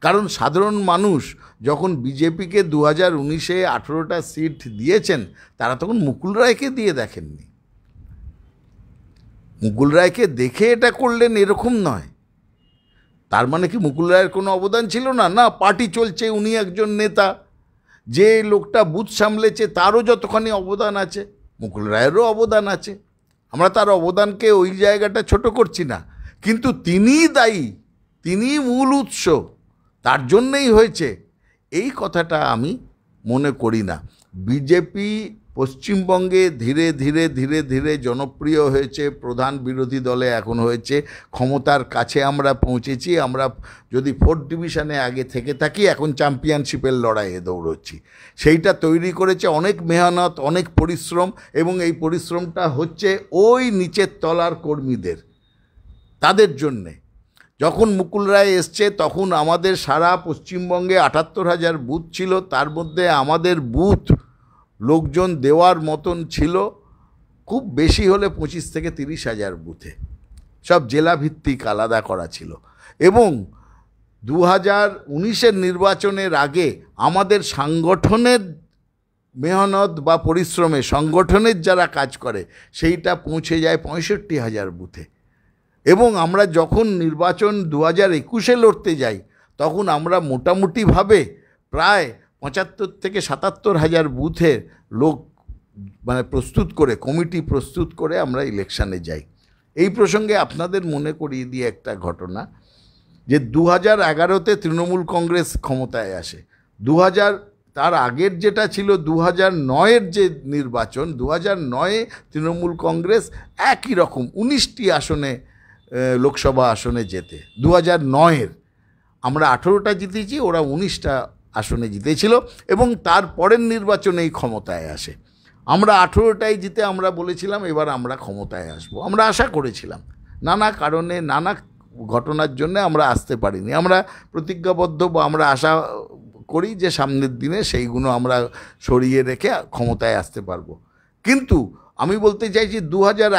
কারণ সাধারণ মানুষ যখন বিজেপিকে দু হাজার উনিশে আঠেরোটা সিট দিয়েছেন তারা তখন মুকুল রায়কে দিয়ে দেখেননি মুকুল রায়কে দেখে এটা করলেন এরকম নয় তার মানে কি মুকুল রায়ের কোনো অবদান ছিল না না পার্টি চলছে উনি একজন নেতা যে লোকটা বুথ সামলেছে তারও যতখানি অবদান আছে মুকুল রায়েরও অবদান আছে আমরা তার অবদানকে ওই জায়গাটা ছোট করছি না কিন্তু তিনিই দায়ী তিনিই মূল উৎস তার জন্যেই হয়েছে এই কথাটা আমি মনে করি না বিজেপি পশ্চিমবঙ্গে ধীরে ধীরে ধীরে ধীরে জনপ্রিয় হয়েছে প্রধান বিরোধী দলে এখন হয়েছে ক্ষমতার কাছে আমরা পৌঁছেছি আমরা যদি ফোর্থ ডিভিশনে আগে থেকে থাকি এখন চ্যাম্পিয়নশিপের লড়াইয়ে দৌড়চ্ছি সেইটা তৈরি করেছে অনেক মেহনত অনেক পরিশ্রম এবং এই পরিশ্রমটা হচ্ছে ওই নিচের তলার কর্মীদের তাদের জন্যে যখন মুকুল রায় এসছে তখন আমাদের সারা পশ্চিমবঙ্গে আটাত্তর হাজার বুথ ছিল তার মধ্যে আমাদের বুথ লোকজন দেওয়ার মতন ছিল খুব বেশি হলে পঁচিশ থেকে তিরিশ হাজার বুথে সব জেলাভিত্তিক আলাদা করা ছিল এবং দু হাজার উনিশের নির্বাচনের আগে আমাদের সাংগঠনের মেহনত বা পরিশ্রমে সংগঠনের যারা কাজ করে সেইটা পৌঁছে যায় পঁয়ষট্টি হাজার বুথে এবং আমরা যখন নির্বাচন দু হাজার একুশে লড়তে যাই তখন আমরা মোটামুটিভাবে প্রায় পঁচাত্তর থেকে সাতাত্তর হাজার বুথের লোক মানে প্রস্তুত করে কমিটি প্রস্তুত করে আমরা ইলেকশানে যাই এই প্রসঙ্গে আপনাদের মনে করিয়ে দিয়ে একটা ঘটনা যে দু হাজার এগারোতে তৃণমূল কংগ্রেস ক্ষমতায় আসে দু হাজার তার আগের যেটা ছিল দু হাজার নয়ের যে নির্বাচন দু হাজার নয়ে তৃণমূল কংগ্রেস একই রকম উনিশটি আসনে লোকসভা আসনে যেতে দু হাজার নয়ের আমরা আঠেরোটা জিতেছি ওরা উনিশটা আসনে জিতেছিল এবং তার পরের নির্বাচনেই ক্ষমতায় আসে আমরা আঠেরোটাই জিতে আমরা বলেছিলাম এবার আমরা ক্ষমতায় আসব আমরা আশা করেছিলাম নানা কারণে নানা ঘটনার জন্য আমরা আসতে পারিনি আমরা প্রতিজ্ঞাবদ্ধ বা আমরা আশা করি যে সামনের দিনে সেইগুলো আমরা সরিয়ে রেখে ক্ষমতায় আসতে পারবো কিন্তু আমি বলতে চাইছি দু হাজার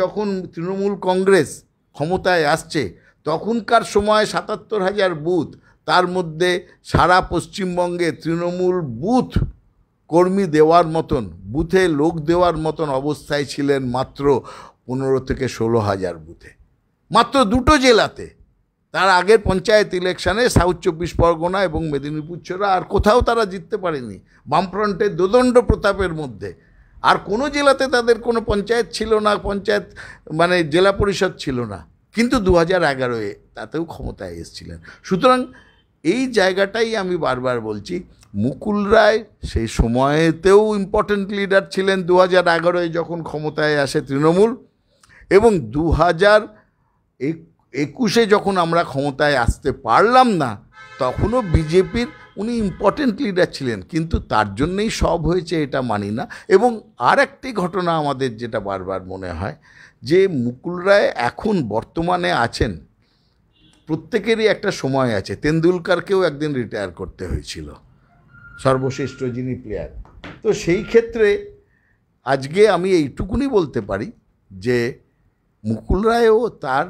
যখন তৃণমূল কংগ্রেস ক্ষমতায় আসছে তখনকার সময় সাতাত্তর হাজার বুথ তার মধ্যে সারা পশ্চিমবঙ্গে তৃণমূল বুথ কর্মী দেওয়ার মতন বুথে লোক দেওয়ার মতন অবস্থায় ছিলেন মাত্র পনেরো থেকে ষোলো হাজার বুথে মাত্র দুটো জেলাতে তার আগের পঞ্চায়েত ইলেকশানে সাউথ চব্বিশ পরগনা এবং মেদিনীপুর ছোড়া আর কোথাও তারা জিততে পারেনি বামফ্রন্টের দোদণ্ড প্রতাপের মধ্যে আর কোনো জেলাতে তাদের কোনো পঞ্চায়েত ছিল না পঞ্চায়েত মানে জেলা পরিষদ ছিল না কিন্তু দু হাজার এগারোয় তাতেও ক্ষমতায় এসেছিলেন সুতরাং এই জায়গাটাই আমি বারবার বলছি মুকুল রায় সেই সময়েতেও ইম্পর্ট্যান্ট লিডার ছিলেন দু হাজার এগারোয় যখন ক্ষমতায় আসে তৃণমূল এবং দু হাজার একুশে যখন আমরা ক্ষমতায় আসতে পারলাম না তখনও বিজেপির উনি ইম্পর্টেন্ট লিডার ছিলেন কিন্তু তার জন্যেই সব হয়েছে এটা মানি না এবং আর একটি ঘটনা আমাদের যেটা বারবার মনে হয় যে মুকুল রায় এখন বর্তমানে আছেন প্রত্যেকেরই একটা সময় আছে তেন্ডুলকারকেও একদিন রিটায়ার করতে হয়েছিল সর্বশ্রেষ্ঠ যিনি প্লেয়ার তো সেই ক্ষেত্রে আজকে আমি এইটুকুনি বলতে পারি যে মুকুল রায়ও তার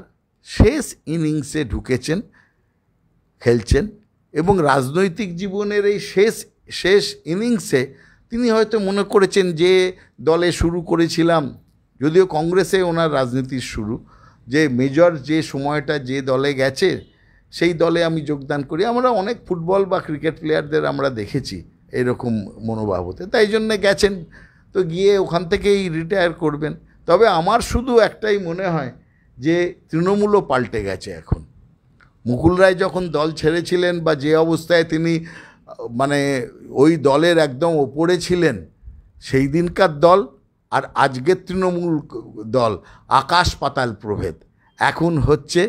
শেষ ইনিংসে ঢুকেছেন খেলছেন এবং রাজনৈতিক জীবনের এই শেষ শেষ ইনিংসে তিনি হয়তো মনে করেছেন যে দলে শুরু করেছিলাম যদিও কংগ্রেসে ওনার রাজনীতির শুরু যে মেজর যে সময়টা যে দলে গেছে সেই দলে আমি যোগদান করি আমরা অনেক ফুটবল বা ক্রিকেট প্লেয়ারদের আমরা দেখেছি এরকম মনোভাব হতে তাই জন্যে গেছেন তো গিয়ে ওখান থেকেই রিটায়ার করবেন তবে আমার শুধু একটাই মনে হয় যে তৃণমূলও পাল্টে গেছে এখন মুকুল রায় যখন দল ছেড়েছিলেন বা যে অবস্থায় তিনি মানে ওই দলের একদম ওপরে ছিলেন সেই দিনকার দল আর আজকের তৃণমূল দল আকাশ পাতাল প্রভেদ এখন হচ্ছে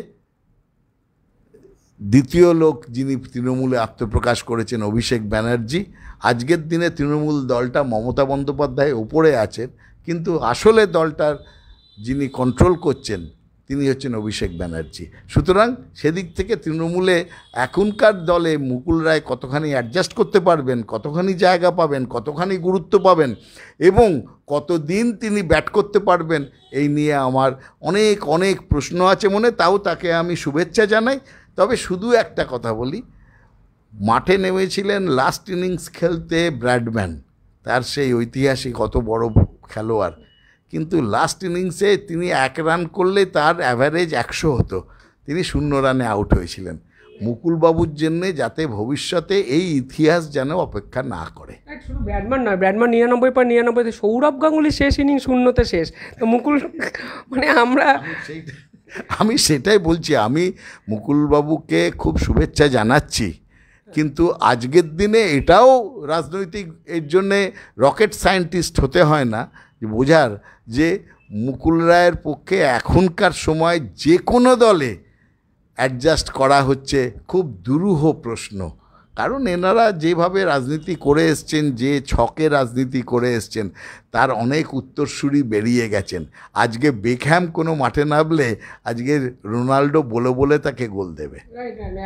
দ্বিতীয় লোক যিনি তৃণমূলে আত্মপ্রকাশ করেছেন অভিষেক ব্যানার্জি আজকের দিনে তৃণমূল দলটা মমতা বন্দ্যোপাধ্যায় ওপরে আছেন কিন্তু আসলে দলটার যিনি কন্ট্রোল করছেন তিনি হচ্ছেন অভিষেক ব্যানার্জি সুতরাং সেদিক থেকে তৃণমূলে এখনকার দলে মুকুল রায় কতখানি অ্যাডজাস্ট করতে পারবেন কতখানি জায়গা পাবেন কতখানি গুরুত্ব পাবেন এবং কতদিন তিনি ব্যাট করতে পারবেন এই নিয়ে আমার অনেক অনেক প্রশ্ন আছে মনে তাও তাকে আমি শুভেচ্ছা জানাই তবে শুধু একটা কথা বলি মাঠে নেমেছিলেন লাস্ট ইনিংস খেলতে ব্র্যাডম্যান তার সেই ঐতিহাসিক কত বড় খেলোয়াড় কিন্তু লাস্ট ইনিংসে তিনি এক রান করলে তার অ্যাভারেজ একশো হতো তিনি শূন্য রানে আউট হয়েছিলেন মুকুলবাবুর জন্যে যাতে ভবিষ্যতে এই ইতিহাস যেন অপেক্ষা না করে শুধু নয় ব্র্যাডম্যান নিরানব্বই পর নিরানব্বইতে সৌরভ গাঙ্গুলি শেষ ইনিং শূন্যতে শেষ তো মুকুল মানে আমরা আমি সেটাই বলছি আমি মুকুলবাবুকে খুব শুভেচ্ছা জানাচ্ছি কিন্তু আজকের দিনে এটাও রাজনৈতিক এর জন্যে রকেট সায়েন্টিস্ট হতে হয় না বোঝার যে মুকুল রায়ের পক্ষে এখনকার সময় যে কোনো দলে অ্যাডজাস্ট করা হচ্ছে খুব দুরূহ প্রশ্ন কারণ এনারা যেভাবে রাজনীতি করে এসছেন যে ছকে রাজনীতি করে এসছেন তার অনেক উত্তরসূরি বেরিয়ে গেছেন আজকে বেকহ্যাম কোনো মাঠে নামলে আজকে রোনাল্ডো বলে বলে তাকে গোল দেবে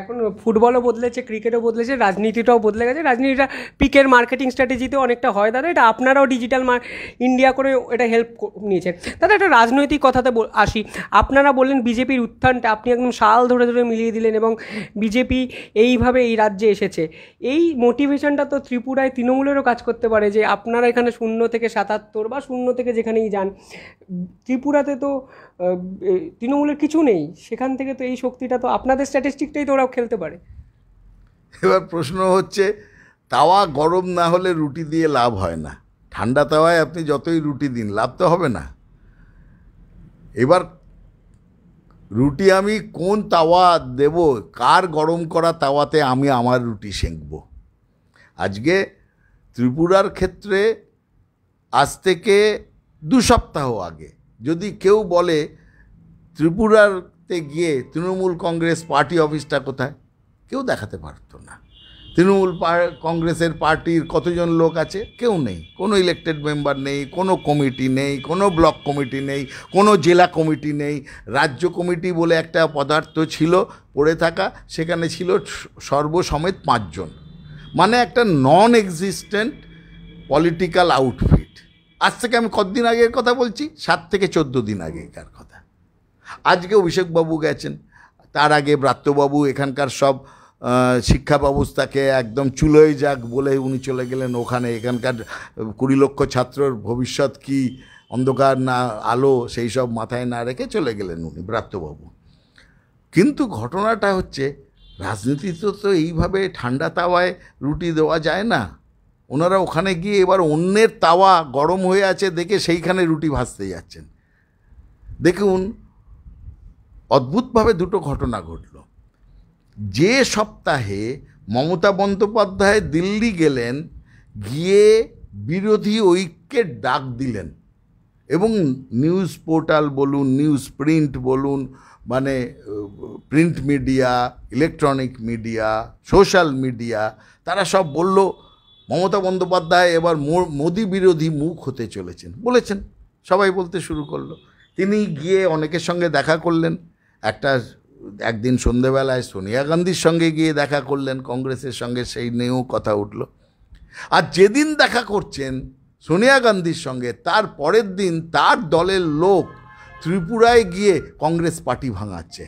এখন ফুটবলও বদলেছে ক্রিকেটও বদলেছে রাজনীতিটাও বদলে গেছে রাজনীতিটা পিকের মার্কেটিং স্ট্র্যাটেজিতে অনেকটা হয় দাদা এটা আপনারাও ডিজিটাল ইন্ডিয়া করে এটা হেল্প নিয়েছেন দাদা একটা রাজনৈতিক কথাতে আসি আপনারা বললেন বিজেপির উত্থানটা আপনি একদম সাল ধরে ধরে মিলিয়ে দিলেন এবং বিজেপি এইভাবে এই রাজ্যে এসেছে এই মোটিভেশনটা তো ত্রিপুরায় তৃণমূলেরও কাজ করতে পারে যে আপনারা এখানে শূন্য থেকে সাতাশ সাতাত্তর বা শূন্য থেকে যেখানেই যান ত্রিপুরাতে তো তৃণমূলের কিছু নেই সেখান থেকে তো এই শক্তিটা তো আপনাদের স্ট্যাটিস্টিকটাই তো ওরাও খেলতে পারে এবার প্রশ্ন হচ্ছে তাওয়া গরম না হলে রুটি দিয়ে লাভ হয় না ঠান্ডা তাওয়ায় আপনি যতই রুটি দিন লাভ তো হবে না এবার রুটি আমি কোন তাওয়া দেব কার গরম করা তাওয়াতে আমি আমার রুটি সেঁকবো আজকে ত্রিপুরার ক্ষেত্রে আজ থেকে দু সপ্তাহ আগে যদি কেউ বলে ত্রিপুরাতে গিয়ে তৃণমূল কংগ্রেস পার্টি অফিসটা কোথায় কেউ দেখাতে পারতো না তৃণমূল কংগ্রেসের পার্টির কতজন লোক আছে কেউ নেই কোনো ইলেকটেড মেম্বার নেই কোনো কমিটি নেই কোনো ব্লক কমিটি নেই কোনো জেলা কমিটি নেই রাজ্য কমিটি বলে একটা পদার্থ ছিল পড়ে থাকা সেখানে ছিল সর্বসমেত পাঁচজন মানে একটা নন এক্সিস্টেন্ট পলিটিক্যাল আউটফিট আজ থেকে আমি কতদিন আগের কথা বলছি সাত থেকে চোদ্দ দিন আগেকার কথা আজকে অভিষেকবাবু গেছেন তার আগে ব্রাত্যবাবু এখানকার সব শিক্ষা ব্যবস্থাকে একদম চুলোয় যাক বলে উনি চলে গেলেন ওখানে এখানকার কুড়ি লক্ষ ছাত্রর ভবিষ্যৎ কি অন্ধকার না আলো সেই সব মাথায় না রেখে চলে গেলেন উনি ব্রাত্যবাবু কিন্তু ঘটনাটা হচ্ছে রাজনীতিতে তো এইভাবে ঠান্ডা তাওয়ায় রুটি দেওয়া যায় না ওনারা ওখানে গিয়ে এবার অন্যের তাওয়া গরম হয়ে আছে দেখে সেইখানে রুটি ভাজতে যাচ্ছেন দেখুন অদ্ভুতভাবে দুটো ঘটনা ঘটল যে সপ্তাহে মমতা বন্দ্যোপাধ্যায় দিল্লি গেলেন গিয়ে বিরোধী ঐক্যের ডাক দিলেন এবং নিউজ পোর্টাল বলুন নিউজ প্রিন্ট বলুন মানে print media electronic media social media তারা সব বলল মমতা বন্দ্যোপাধ্যায় এবার মোদী বিরোধী মুখ হতে চলেছেন বলেছেন সবাই বলতে শুরু করলো তিনি গিয়ে অনেকের সঙ্গে দেখা করলেন একটা একদিন সন্ধেবেলায় সোনিয়া গান্ধীর সঙ্গে গিয়ে দেখা করলেন কংগ্রেসের সঙ্গে সেই নিয়েও কথা উঠল আর যেদিন দেখা করছেন সোনিয়া গান্ধীর সঙ্গে তার পরের দিন তার দলের লোক ত্রিপুরায় গিয়ে কংগ্রেস পার্টি ভাঙাচ্ছে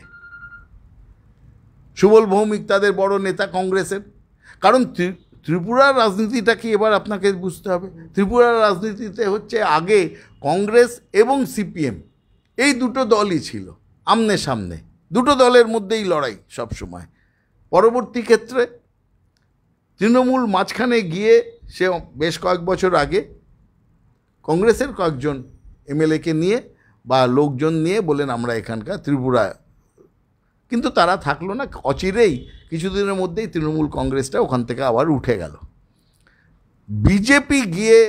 সুবল ভৌমিক তাদের বড় নেতা কংগ্রেসের কারণ ত্রিপুরার রাজনীতিটা কি এবার আপনাকে বুঝতে হবে ত্রিপুরার রাজনীতিতে হচ্ছে আগে কংগ্রেস এবং সিপিএম এই দুটো দলই ছিল আমনে সামনে দুটো দলের মধ্যেই লড়াই সব সময় পরবর্তী ক্ষেত্রে তৃণমূল মাঝখানে গিয়ে সে বেশ কয়েক বছর আগে কংগ্রেসের কয়েকজন এমএলএকে নিয়ে বা লোকজন নিয়ে বলেন আমরা এখানকার ত্রিপুরা কিন্তু তারা থাকলো না অচিরেই কিছুদিনের মধ্যেই তৃণমূল কংগ্রেসটা ওখান থেকে আবার উঠে গেল বিজেপি গিয়ে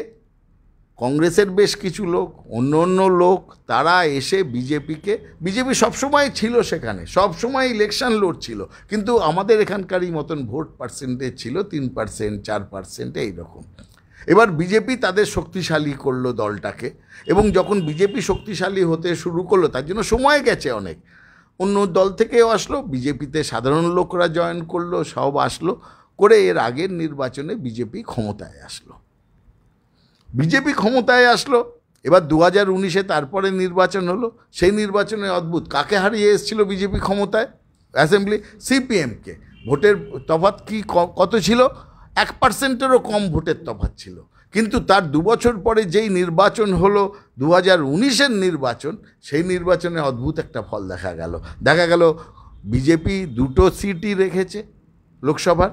কংগ্রেসের বেশ কিছু লোক অন্য অন্য লোক তারা এসে বিজেপিকে বিজেপি সবসময় ছিল সেখানে সবসময় ইলেকশন লড়ছিল কিন্তু আমাদের এখানকারই মতন ভোট পার্সেন্টেজ ছিল তিন পার্সেন্ট চার পার্সেন্ট এইরকম এবার বিজেপি তাদের শক্তিশালী করলো দলটাকে এবং যখন বিজেপি শক্তিশালী হতে শুরু করলো তার জন্য সময় গেছে অনেক অন্য দল থেকেও আসলো বিজেপিতে সাধারণ লোকরা জয়েন করলো সব আসলো করে এর আগের নির্বাচনে বিজেপি ক্ষমতায় আসলো বিজেপি ক্ষমতায় আসলো এবার দু হাজার উনিশে তারপরে নির্বাচন হলো সেই নির্বাচনে অদ্ভুত কাকে হারিয়ে এসেছিল বিজেপি ক্ষমতায় অ্যাসেম্বলি সিপিএমকে ভোটের তফাত কি কত ছিল এক পার্সেন্টেরও কম ভোটের তফাত ছিল কিন্তু তার দু বছর পরে যেই নির্বাচন হলো দু হাজার উনিশের নির্বাচন সেই নির্বাচনে অদ্ভুত একটা ফল দেখা গেল দেখা গেল বিজেপি দুটো সিটই রেখেছে লোকসভার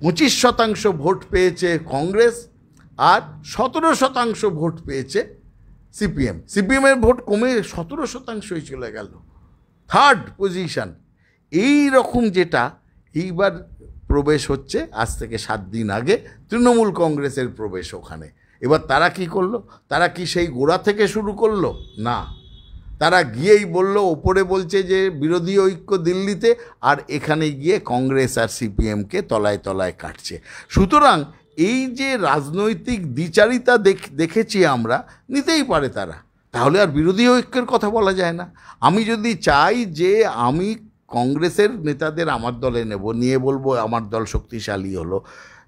পঁচিশ শতাংশ ভোট পেয়েছে কংগ্রেস আর সতেরো শতাংশ ভোট পেয়েছে সিপিএম সিপিএমের ভোট কমে সতেরো শতাংশই চলে গেল থার্ড পজিশন এই রকম যেটা এইবার প্রবেশ হচ্ছে আজ থেকে সাত দিন আগে তৃণমূল কংগ্রেসের প্রবেশ ওখানে এবার তারা কি করলো তারা কি সেই গোড়া থেকে শুরু করলো না তারা গিয়েই বলল ওপরে বলছে যে বিরোধী ঐক্য দিল্লিতে আর এখানে গিয়ে কংগ্রেস আর সিপিএমকে তলায় তলায় কাটছে সুতরাং এই যে রাজনৈতিক দ্বিচারিতা দেখ দেখেছি আমরা নিতেই পারে তারা তাহলে আর বিরোধী ঐক্যের কথা বলা যায় না আমি যদি চাই যে আমি কংগ্রেসের নেতাদের আমার দলে নেব নিয়ে বলবো আমার দল শক্তিশালী হলো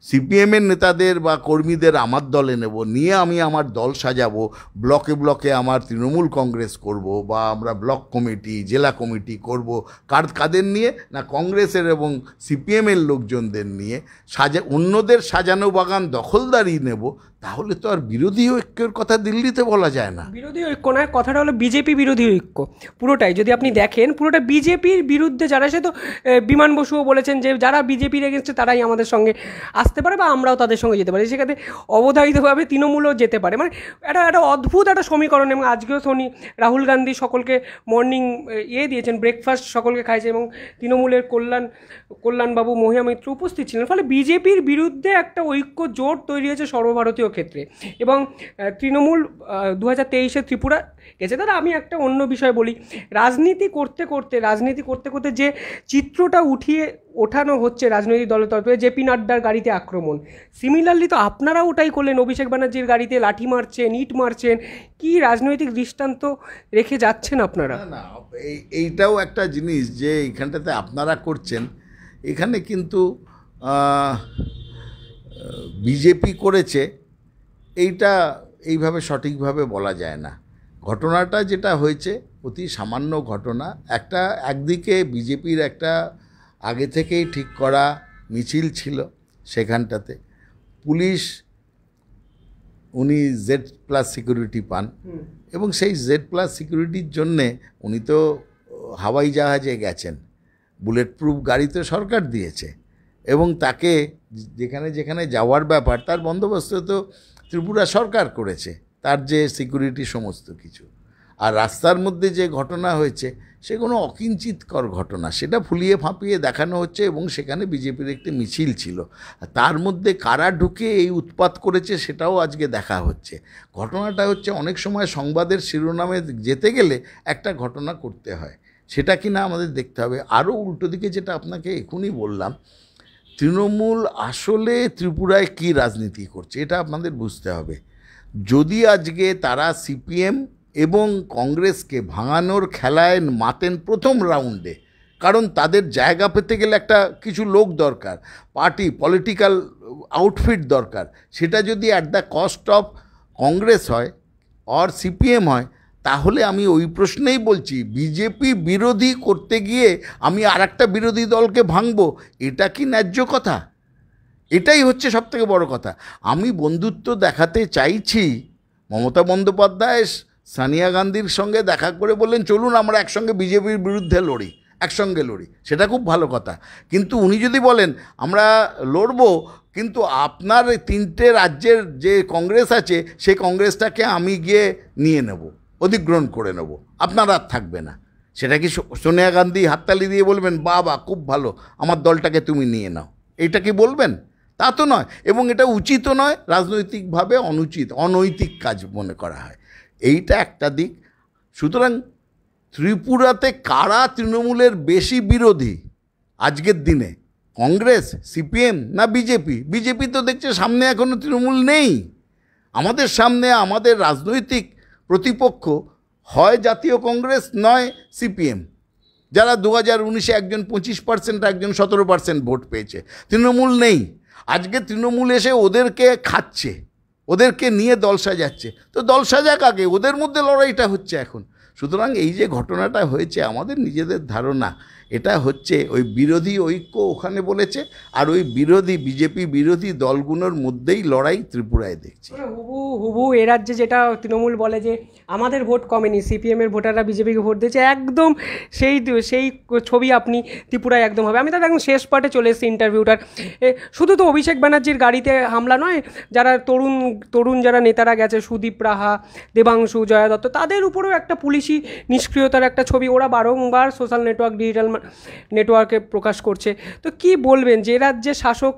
সিপিএমের নেতাদের বা কর্মীদের আমার দলে নেব নিয়ে আমি আমার দল সাজাবো ব্লকে ব্লকে আমার তৃণমূল কংগ্রেস করব বা আমরা ব্লক কমিটি জেলা কমিটি করব কার কাদের নিয়ে না কংগ্রেসের এবং সিপিএমের লোকজনদের নিয়ে সাজা অন্যদের সাজানো বাগান দখলদারি নেব তাহলে তো আর বিরোধী ঐক্যের কথা দিল্লিতে বলা যায় না বিরোধী ঐক্য নয় কথাটা হলো বিজেপি বিরোধী ঐক্য পুরোটাই যদি আপনি দেখেন পুরোটা বিজেপির বিরুদ্ধে যারা সে তো বিমান বসুও বলেছেন যে যারা বিজেপির এগেনস্টে তারাই আমাদের সঙ্গে আসতে পারে বা আমরাও তাদের সঙ্গে যেতে পারি সেক্ষেত্রে অবধারিতভাবে তৃণমূলও যেতে পারে মানে একটা একটা অদ্ভুত একটা সমীকরণ এবং আজকেও শনি রাহুল গান্ধী সকলকে মর্নিং ইয়ে দিয়েছেন ব্রেকফাস্ট সকলকে খাইছে এবং তৃণমূলের কল্যাণ কল্যাণবাবু মহিয়া মিত্র উপস্থিত ছিলেন ফলে বিজেপির বিরুদ্ধে একটা ঐক্য জোট তৈরি হয়েছে সর্বভারতীয় ক্ষেত্রে এবং তৃণমূল দু হাজার তেইশে ত্রিপুরা গেছে দাদা আমি একটা অন্য বিষয় বলি রাজনীতি করতে করতে রাজনীতি করতে করতে যে চিত্রটা উঠিয়ে ওঠানো হচ্ছে রাজনৈতিক দলের তরফে জেপি নাড্ডার গাড়িতে আক্রমণ সিমিলারলি তো আপনারা ওটাই করলেন অভিষেক ব্যানার্জির গাড়িতে লাঠি মারছেন ইট মারছেন কি রাজনৈতিক দৃষ্টান্ত রেখে যাচ্ছেন আপনারা এইটাও একটা জিনিস যে এইখানটাতে আপনারা করছেন এখানে কিন্তু বিজেপি করেছে এইটা এইভাবে সঠিকভাবে বলা যায় না ঘটনাটা যেটা হয়েছে অতি সামান্য ঘটনা একটা একদিকে বিজেপির একটা আগে থেকেই ঠিক করা মিছিল ছিল সেখানটাতে পুলিশ উনি জেড প্লাস সিকিউরিটি পান এবং সেই জেড প্লাস সিকিউরিটির জন্যে উনি তো হাওয়াই জাহাজে গেছেন বুলেট প্রুফ গাড়ি তো সরকার দিয়েছে এবং তাকে যেখানে যেখানে যাওয়ার ব্যাপার তার বন্দোবস্ত তো ত্রিপুরা সরকার করেছে তার যে সিকিউরিটি সমস্ত কিছু আর রাস্তার মধ্যে যে ঘটনা হয়েছে সে কোনো অকিঞ্চিতকর ঘটনা সেটা ফুলিয়ে ফাঁপিয়ে দেখানো হচ্ছে এবং সেখানে বিজেপির একটি মিছিল ছিল তার মধ্যে কারা ঢুকে এই উৎপাত করেছে সেটাও আজকে দেখা হচ্ছে ঘটনাটা হচ্ছে অনেক সময় সংবাদের শিরোনামে যেতে গেলে একটা ঘটনা করতে হয় সেটা কি না আমাদের দেখতে হবে আরও উল্টো দিকে যেটা আপনাকে এখনই বললাম তৃণমূল আসলে ত্রিপুরায় কি রাজনীতি করছে এটা আপনাদের বুঝতে হবে যদি আজকে তারা সিপিএম এবং কংগ্রেসকে ভাঙানোর খেলায় মাতেন প্রথম রাউন্ডে কারণ তাদের জায়গা পেতে গেলে একটা কিছু লোক দরকার পার্টি পলিটিক্যাল আউটফিট দরকার সেটা যদি at the cost of Congress হয় অর সিপিএম হয় তাহলে আমি ওই প্রশ্নেই বলছি বিজেপি বিরোধী করতে গিয়ে আমি আর একটা বিরোধী দলকে ভাঙব এটা কি ন্যায্য কথা এটাই হচ্ছে সব থেকে বড় কথা আমি বন্ধুত্ব দেখাতে চাইছি মমতা বন্দ্যোপাধ্যায় সানিয়া গান্ধীর সঙ্গে দেখা করে বললেন চলুন আমরা একসঙ্গে বিজেপির বিরুদ্ধে লড়ি একসঙ্গে লড়ি সেটা খুব ভালো কথা কিন্তু উনি যদি বলেন আমরা লড়ব কিন্তু আপনার তিনটে রাজ্যের যে কংগ্রেস আছে সেই কংগ্রেসটাকে আমি গিয়ে নিয়ে নেব অধিগ্রহণ করে নেব আপনার আর থাকবে না সেটা কি সোনিয়া গান্ধী হাততালি দিয়ে বলবেন বাবা খুব ভালো আমার দলটাকে তুমি নিয়ে নাও এটা কি বলবেন তা তো নয় এবং এটা উচিতও নয় রাজনৈতিকভাবে অনুচিত অনৈতিক কাজ মনে করা হয় এইটা একটা দিক সুতরাং ত্রিপুরাতে কারা তৃণমূলের বেশি বিরোধী আজকের দিনে কংগ্রেস সিপিএম না বিজেপি বিজেপি তো দেখছে সামনে এখনও তৃণমূল নেই আমাদের সামনে আমাদের রাজনৈতিক প্রতিপক্ষ হয় জাতীয় কংগ্রেস নয় সিপিএম যারা দু হাজার উনিশে একজন পঁচিশ পার্সেন্ট একজন সতেরো পার্সেন্ট ভোট পেয়েছে তৃণমূল নেই আজকে তৃণমূল এসে ওদেরকে খাচ্ছে ওদেরকে নিয়ে দল সাজাচ্ছে তো দল সাজাক আগে ওদের মধ্যে লড়াইটা হচ্ছে এখন সুতরাং এই যে ঘটনাটা হয়েছে আমাদের নিজেদের ধারণা এটা হচ্ছে ওই বিরোধী ঐক্য ওখানে বলেছে আর ওই বিরোধী বিজেপি বিরোধী দলগুলোর মধ্যেই লড়াই ত্রিপুরায় দেখছে হুবু হুবু এ রাজ্যে যেটা তৃণমূল বলে যে আমাদের ভোট কমেনি সিপিএমের ভোটাররা বিজেপিকে ভোট দিয়েছে একদম সেই সেই ছবি আপনি ত্রিপুরায় একদম হবে আমি তাদের একদম শেষ পার্টে চলে এসেছি ইন্টারভিউটার শুধু তো অভিষেক ব্যানার্জির গাড়িতে হামলা নয় যারা তরুণ তরুণ যারা নেতারা গেছে সুদীপ রাহা দেবাংশু জয়া দত্ত তাদের উপরেও একটা পুলিশি নিষ্ক্রিয়তার একটা ছবি ওরা বারংবার সোশ্যাল নেটওয়ার্ক ডিজিটাল নেটওয়ার্কে প্রকাশ করছে তো কি বলবেন যে রাজ্যে শাসক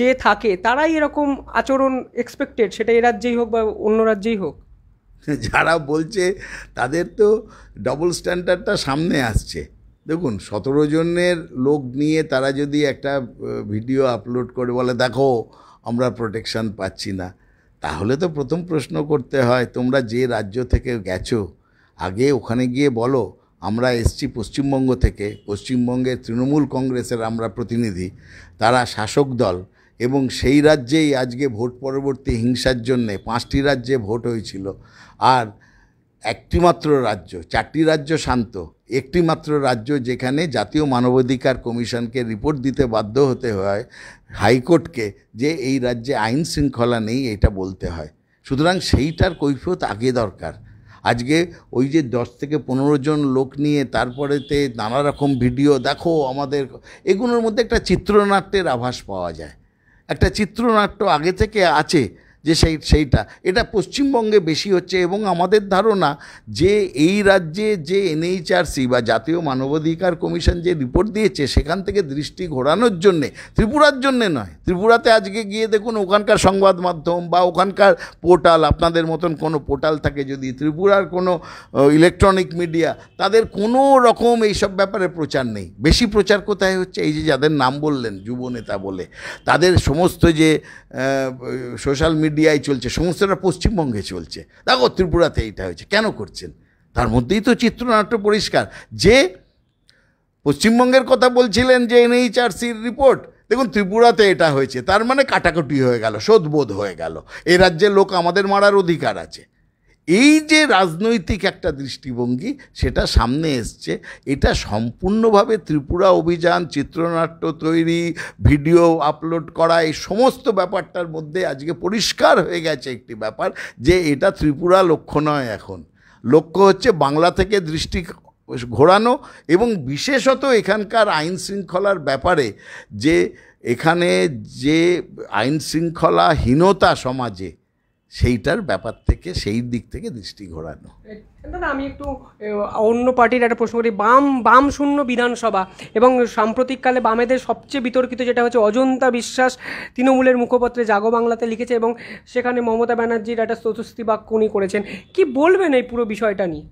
যে থাকে তারাই এরকম আচরণ এক্সপেক্টেড সেটা এরাজ্যেই রাজ্যেই হোক বা অন্য রাজ্যেই হোক যারা বলছে তাদের তো ডবল স্ট্যান্ডার্ডটা সামনে আসছে দেখুন সতেরো জনের লোক নিয়ে তারা যদি একটা ভিডিও আপলোড করে বলে দেখো আমরা প্রোটেকশান পাচ্ছি না তাহলে তো প্রথম প্রশ্ন করতে হয় তোমরা যে রাজ্য থেকে গেছো আগে ওখানে গিয়ে বলো আমরা এসছি পশ্চিমবঙ্গ থেকে পশ্চিমবঙ্গের তৃণমূল কংগ্রেসের আমরা প্রতিনিধি তারা শাসক দল এবং সেই রাজ্যেই আজকে ভোট পরবর্তী হিংসার জন্যে পাঁচটি রাজ্যে ভোট হয়েছিল আর একটিমাত্র রাজ্য চারটি রাজ্য শান্ত একটিমাত্র রাজ্য যেখানে জাতীয় মানবাধিকার কমিশনকে রিপোর্ট দিতে বাধ্য হতে হয় হাইকোর্টকে যে এই রাজ্যে আইন শৃঙ্খলা নেই এটা বলতে হয় সুতরাং সেইটার কৈফিয়ত আগে দরকার আজকে ওই যে দশ থেকে পনেরো জন লোক নিয়ে তারপরেতে নানা রকম ভিডিও দেখো আমাদের এগুলোর মধ্যে একটা চিত্রনাট্যের আভাস পাওয়া যায় একটা চিত্রনাট্য আগে থেকে আছে যে সেই সেইটা এটা পশ্চিমবঙ্গে বেশি হচ্ছে এবং আমাদের ধারণা যে এই রাজ্যে যে এনএইচআরসি বা জাতীয় মানবাধিকার কমিশন যে রিপোর্ট দিয়েছে সেখান থেকে দৃষ্টি ঘোরানোর জন্যে ত্রিপুরার জন্যে নয় ত্রিপুরাতে আজকে গিয়ে দেখুন ওখানকার সংবাদ মাধ্যম বা ওখানকার পোর্টাল আপনাদের মতন কোনো পোর্টাল থাকে যদি ত্রিপুরার কোনো ইলেকট্রনিক মিডিয়া তাদের কোনো রকম এইসব ব্যাপারে প্রচার নেই বেশি প্রচার কোথায় হচ্ছে এই যে যাদের নাম বললেন যুব নেতা বলে তাদের সমস্ত যে সোশ্যাল মিডিয়া ডিআই চলছে সমস্তটা পশ্চিমবঙ্গে চলছে দেখো ত্রিপুরাতে এইটা হয়েছে কেন করছেন তার মধ্যেই তো চিত্রনাট্য পরিষ্কার যে পশ্চিমবঙ্গের কথা বলছিলেন যে এনএইচআরসির রিপোর্ট দেখুন ত্রিপুরাতে এটা হয়েছে তার মানে কাটাকুটি হয়ে গেল শোধবোধ হয়ে গেল এ রাজ্যের লোক আমাদের মারার অধিকার আছে এই যে রাজনৈতিক একটা দৃষ্টিভঙ্গি সেটা সামনে এসছে এটা সম্পূর্ণভাবে ত্রিপুরা অভিযান চিত্রনাট্য তৈরি ভিডিও আপলোড করা এই সমস্ত ব্যাপারটার মধ্যে আজকে পরিষ্কার হয়ে গেছে একটি ব্যাপার যে এটা ত্রিপুরা লক্ষ্য নয় এখন লক্ষ্য হচ্ছে বাংলা থেকে দৃষ্টি ঘোরানো এবং বিশেষত এখানকার আইন শৃঙ্খলার ব্যাপারে যে এখানে যে আইন শৃঙ্খলাহীনতা সমাজে সেইটার ব্যাপার থেকে সেই দিক থেকে দৃষ্টি ঘোরানো আমি একটু অন্য পার্টির একটা প্রশ্ন করি বাম বাম শূন্য বিধানসভা এবং সাম্প্রতিককালে বামেদের সবচেয়ে বিতর্কিত যেটা হচ্ছে অজন্তা বিশ্বাস তৃণমূলের মুখপত্রে জাগো বাংলাতে লিখেছে এবং সেখানে মমতা ব্যানার্জির একটা স্তুতি বাক্য উনি করেছেন কি বলবেন এই পুরো বিষয়টা নিয়ে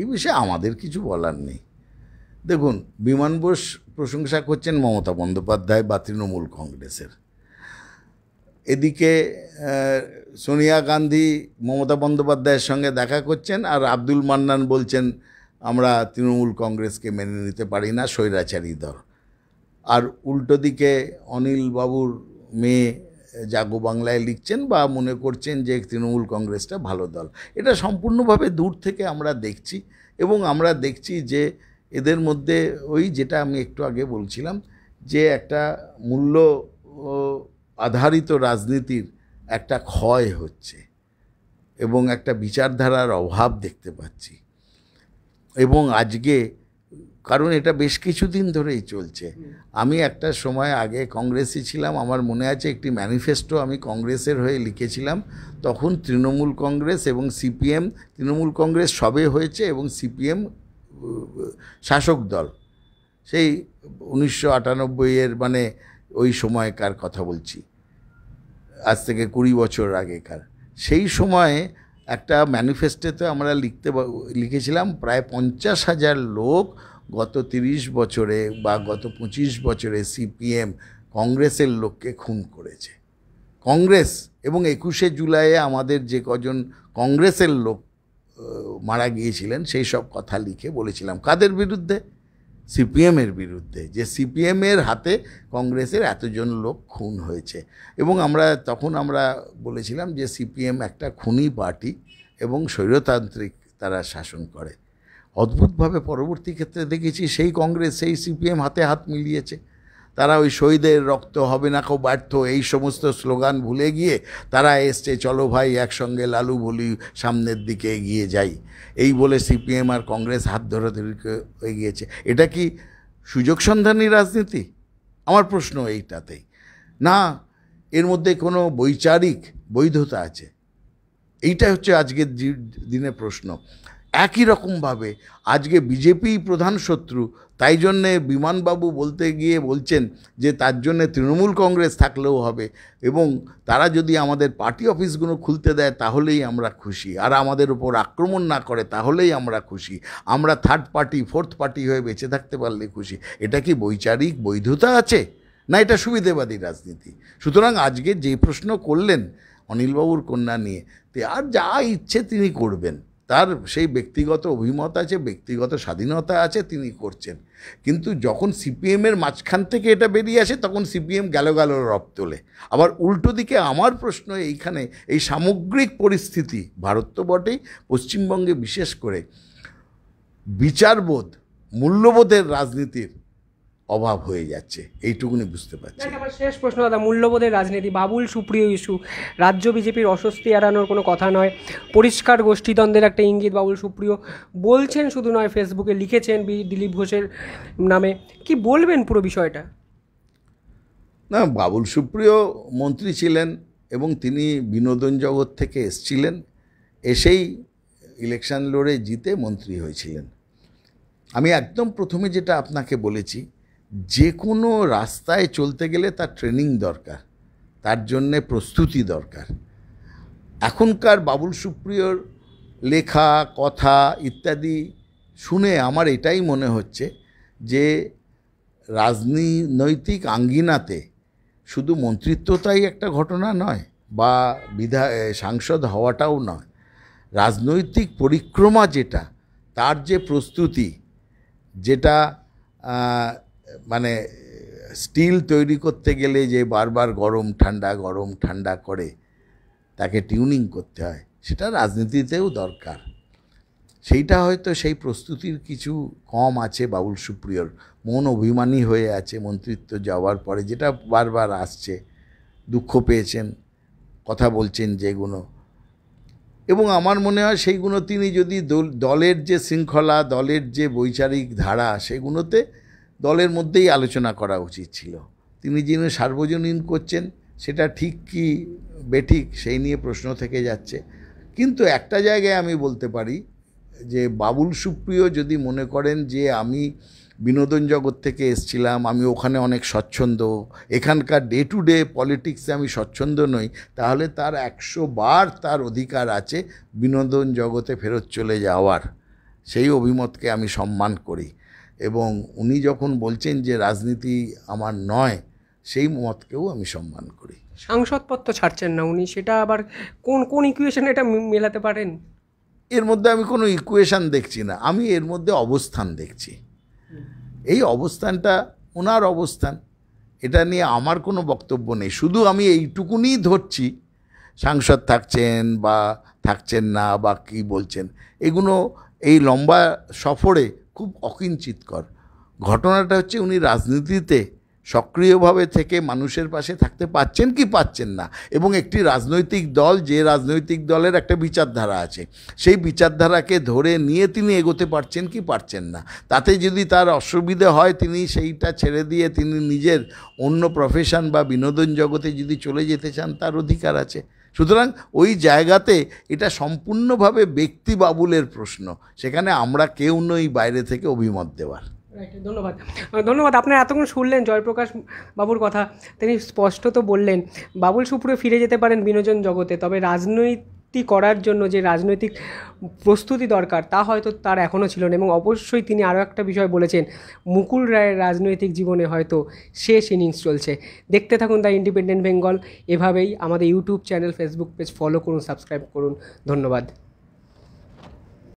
এই বিষয়ে আমাদের কিছু বলার নেই দেখুন বিমান বোস প্রশংসা করছেন মমতা বন্দ্যোপাধ্যায় বা তৃণমূল কংগ্রেসের এদিকে সোনিয়া গান্ধী মমতা বন্দ্যোপাধ্যায়ের সঙ্গে দেখা করছেন আর আব্দুল মান্নান বলছেন আমরা তৃণমূল কংগ্রেসকে মেনে নিতে পারি না স্বৈরাচারী দল আর উল্টো দিকে অনিল বাবুর মেয়ে জাগো বাংলায় লিখছেন বা মনে করছেন যে তৃণমূল কংগ্রেসটা ভালো দল এটা সম্পূর্ণভাবে দূর থেকে আমরা দেখছি এবং আমরা দেখছি যে এদের মধ্যে ওই যেটা আমি একটু আগে বলছিলাম যে একটা মূল্য আধারিত রাজনীতির একটা ক্ষয় হচ্ছে এবং একটা বিচারধারার অভাব দেখতে পাচ্ছি এবং আজকে কারণ এটা বেশ কিছুদিন ধরেই চলছে আমি একটা সময় আগে কংগ্রেসে ছিলাম আমার মনে আছে একটি ম্যানিফেস্টো আমি কংগ্রেসের হয়ে লিখেছিলাম তখন তৃণমূল কংগ্রেস এবং সিপিএম তৃণমূল কংগ্রেস সবে হয়েছে এবং সিপিএম শাসক দল সেই উনিশশো আটানব্বইয়ের মানে ওই সময়কার কথা বলছি আজ থেকে কুড়ি বছর আগেকার সেই সময়ে একটা ম্যানিফেস্টোতে আমরা লিখতে লিখেছিলাম প্রায় পঞ্চাশ হাজার লোক গত তিরিশ বছরে বা গত পঁচিশ বছরে সিপিএম কংগ্রেসের লোককে খুন করেছে কংগ্রেস এবং একুশে জুলাইয়ে আমাদের যে কজন কংগ্রেসের লোক মারা গিয়েছিলেন সেই সব কথা লিখে বলেছিলাম কাদের বিরুদ্ধে সিপিএমের বিরুদ্ধে যে সিপিএমের হাতে কংগ্রেসের এতজন লোক খুন হয়েছে এবং আমরা তখন আমরা বলেছিলাম যে সিপিএম একটা খুনি পার্টি এবং স্বৈরতান্ত্রিক তারা শাসন করে অদ্ভুতভাবে পরবর্তী ক্ষেত্রে দেখেছি সেই কংগ্রেস সেই সিপিএম হাতে হাত মিলিয়েছে তারা ওই শহীদের রক্ত হবে না কো ব্যর্থ এই সমস্ত স্লোগান ভুলে গিয়ে তারা এসছে চলো ভাই একসঙ্গে লালু বলি সামনের দিকে এগিয়ে যাই এই বলে সিপিএম আর কংগ্রেস হাত ধরাধরি গিয়েছে এটা কি সুযোগ সন্ধানী রাজনীতি আমার প্রশ্ন এইটাতেই না এর মধ্যে কোনো বৈচারিক বৈধতা আছে এইটা হচ্ছে আজকের দিনে প্রশ্ন একই রকমভাবে আজকে বিজেপি প্রধান শত্রু তাই জন্যে বিমানবাবু বলতে গিয়ে বলছেন যে তার জন্যে তৃণমূল কংগ্রেস থাকলেও হবে এবং তারা যদি আমাদের পার্টি অফিসগুলো খুলতে দেয় তাহলেই আমরা খুশি আর আমাদের উপর আক্রমণ না করে তাহলেই আমরা খুশি আমরা থার্ড পার্টি ফোর্থ পার্টি হয়ে বেঁচে থাকতে পারলে খুশি এটা কি বৈচারিক বৈধতা আছে না এটা সুবিধেবাদী রাজনীতি সুতরাং আজকে যে প্রশ্ন করলেন অনিলবাবুর কন্যা নিয়ে তে আর যা ইচ্ছে তিনি করবেন তার সেই ব্যক্তিগত অভিমত আছে ব্যক্তিগত স্বাধীনতা আছে তিনি করছেন কিন্তু যখন সিপিএমের মাঝখান থেকে এটা বেরিয়ে আসে তখন সিপিএম গেল গেল রপ তোলে আবার উল্টো দিকে আমার প্রশ্ন এইখানে এই সামগ্রিক পরিস্থিতি ভারত তো বটেই পশ্চিমবঙ্গে বিশেষ করে বিচারবোধ মূল্যবোধের রাজনীতির অভাব হয়ে যাচ্ছে এইটুকুনি বুঝতে পারছি শেষ প্রশ্ন দাদা মূল্যবোধের রাজনীতি বাবুল সুপ্রিয় ইস্যু রাজ্য বিজেপির অস্বস্তি এড়ানোর কোনো কথা নয় পরিষ্কার গোষ্ঠীদ্বন্দ্বের একটা ইঙ্গিত বাবুল সুপ্রিয় বলছেন শুধু নয় ফেসবুকে লিখেছেন বি দিলীপ ঘোষের নামে কি বলবেন পুরো বিষয়টা না বাবুল সুপ্রিয় মন্ত্রী ছিলেন এবং তিনি বিনোদন জগৎ থেকে এসছিলেন এসেই ইলেকশন লড়ে জিতে মন্ত্রী হয়েছিলেন আমি একদম প্রথমে যেটা আপনাকে বলেছি যে কোনো রাস্তায় চলতে গেলে তার ট্রেনিং দরকার তার জন্যে প্রস্তুতি দরকার এখনকার বাবুল সুপ্রিয়র লেখা কথা ইত্যাদি শুনে আমার এটাই মনে হচ্ছে যে রাজনৈতিক আঙ্গিনাতে শুধু মন্ত্রিত্বটাই একটা ঘটনা নয় বা বিধা সাংসদ হওয়াটাও নয় রাজনৈতিক পরিক্রমা যেটা তার যে প্রস্তুতি যেটা মানে স্টিল তৈরি করতে গেলে যে বারবার গরম ঠান্ডা গরম ঠান্ডা করে তাকে টিউনিং করতে হয় সেটা রাজনীতিতেও দরকার সেইটা হয়তো সেই প্রস্তুতির কিছু কম আছে বাবুল সুপ্রিয়র মন অভিমানী হয়ে আছে মন্ত্রিত্ব যাওয়ার পরে যেটা বারবার আসছে দুঃখ পেয়েছেন কথা বলছেন যেগুলো এবং আমার মনে হয় সেইগুলো তিনি যদি দলের যে শৃঙ্খলা দলের যে বৈচারিক ধারা সেগুলোতে দলের মধ্যেই আলোচনা করা উচিত ছিল তিনি যিনি সার্বজনীন করছেন সেটা ঠিক কি বেঠিক সেই নিয়ে প্রশ্ন থেকে যাচ্ছে কিন্তু একটা জায়গায় আমি বলতে পারি যে বাবুল সুপ্রিয় যদি মনে করেন যে আমি বিনোদন জগৎ থেকে এসছিলাম আমি ওখানে অনেক স্বচ্ছন্দ এখানকার ডে টু ডে পলিটিক্সে আমি স্বচ্ছন্দ নই তাহলে তার একশো বার তার অধিকার আছে বিনোদন জগতে ফেরত চলে যাওয়ার সেই অভিমতকে আমি সম্মান করি এবং উনি যখন বলছেন যে রাজনীতি আমার নয় সেই মতকেও আমি সম্মান করি সাংসদপত্র ছাড়ছেন না উনি সেটা আবার কোন কোন ইকুয়েশন এটা মেলাতে পারেন এর মধ্যে আমি কোনো ইকুয়েশান দেখছি না আমি এর মধ্যে অবস্থান দেখছি এই অবস্থানটা ওনার অবস্থান এটা নিয়ে আমার কোনো বক্তব্য নেই শুধু আমি এইটুকুনি ধরছি সাংসদ থাকছেন বা থাকছেন না বা কী বলছেন এগুলো এই লম্বা সফরে খুব অকিঞ্চিতকর ঘটনাটা হচ্ছে উনি রাজনীতিতে সক্রিয়ভাবে থেকে মানুষের পাশে থাকতে পাচ্ছেন কি পাচ্ছেন না এবং একটি রাজনৈতিক দল যে রাজনৈতিক দলের একটা বিচারধারা আছে সেই বিচারধারাকে ধরে নিয়ে তিনি এগোতে পারছেন কি পারছেন না তাতে যদি তার অসুবিধে হয় তিনি সেইটা ছেড়ে দিয়ে তিনি নিজের অন্য প্রফেশন বা বিনোদন জগতে যদি চলে যেতে চান তার অধিকার আছে সুতরাং ওই জায়গাতে এটা সম্পূর্ণভাবে ব্যক্তি বাবুলের প্রশ্ন সেখানে আমরা কেউ নই বাইরে থেকে অভিমত দেওয়ার ধন্যবাদ ধন্যবাদ আপনার এতক্ষণ শুনলেন জয়প্রকাশ বাবুর কথা তিনি স্পষ্ট তো বললেন বাবুল সুপুরে ফিরে যেতে পারেন বিনোদন জগতে তবে রাজনৈতিক মুক্তি করার জন্য যে রাজনৈতিক প্রস্তুতি দরকার তা হয়তো তার এখনও ছিল না এবং অবশ্যই তিনি আরও একটা বিষয় বলেছেন মুকুল রায়ের রাজনৈতিক জীবনে হয়তো শেষ ইনিংস চলছে দেখতে থাকুন দ্য ইন্ডিপেন্ডেন্ট বেঙ্গল এভাবেই আমাদের YouTube channel Facebook page follow করুন সাবস্ক্রাইব করুন ধন্যবাদ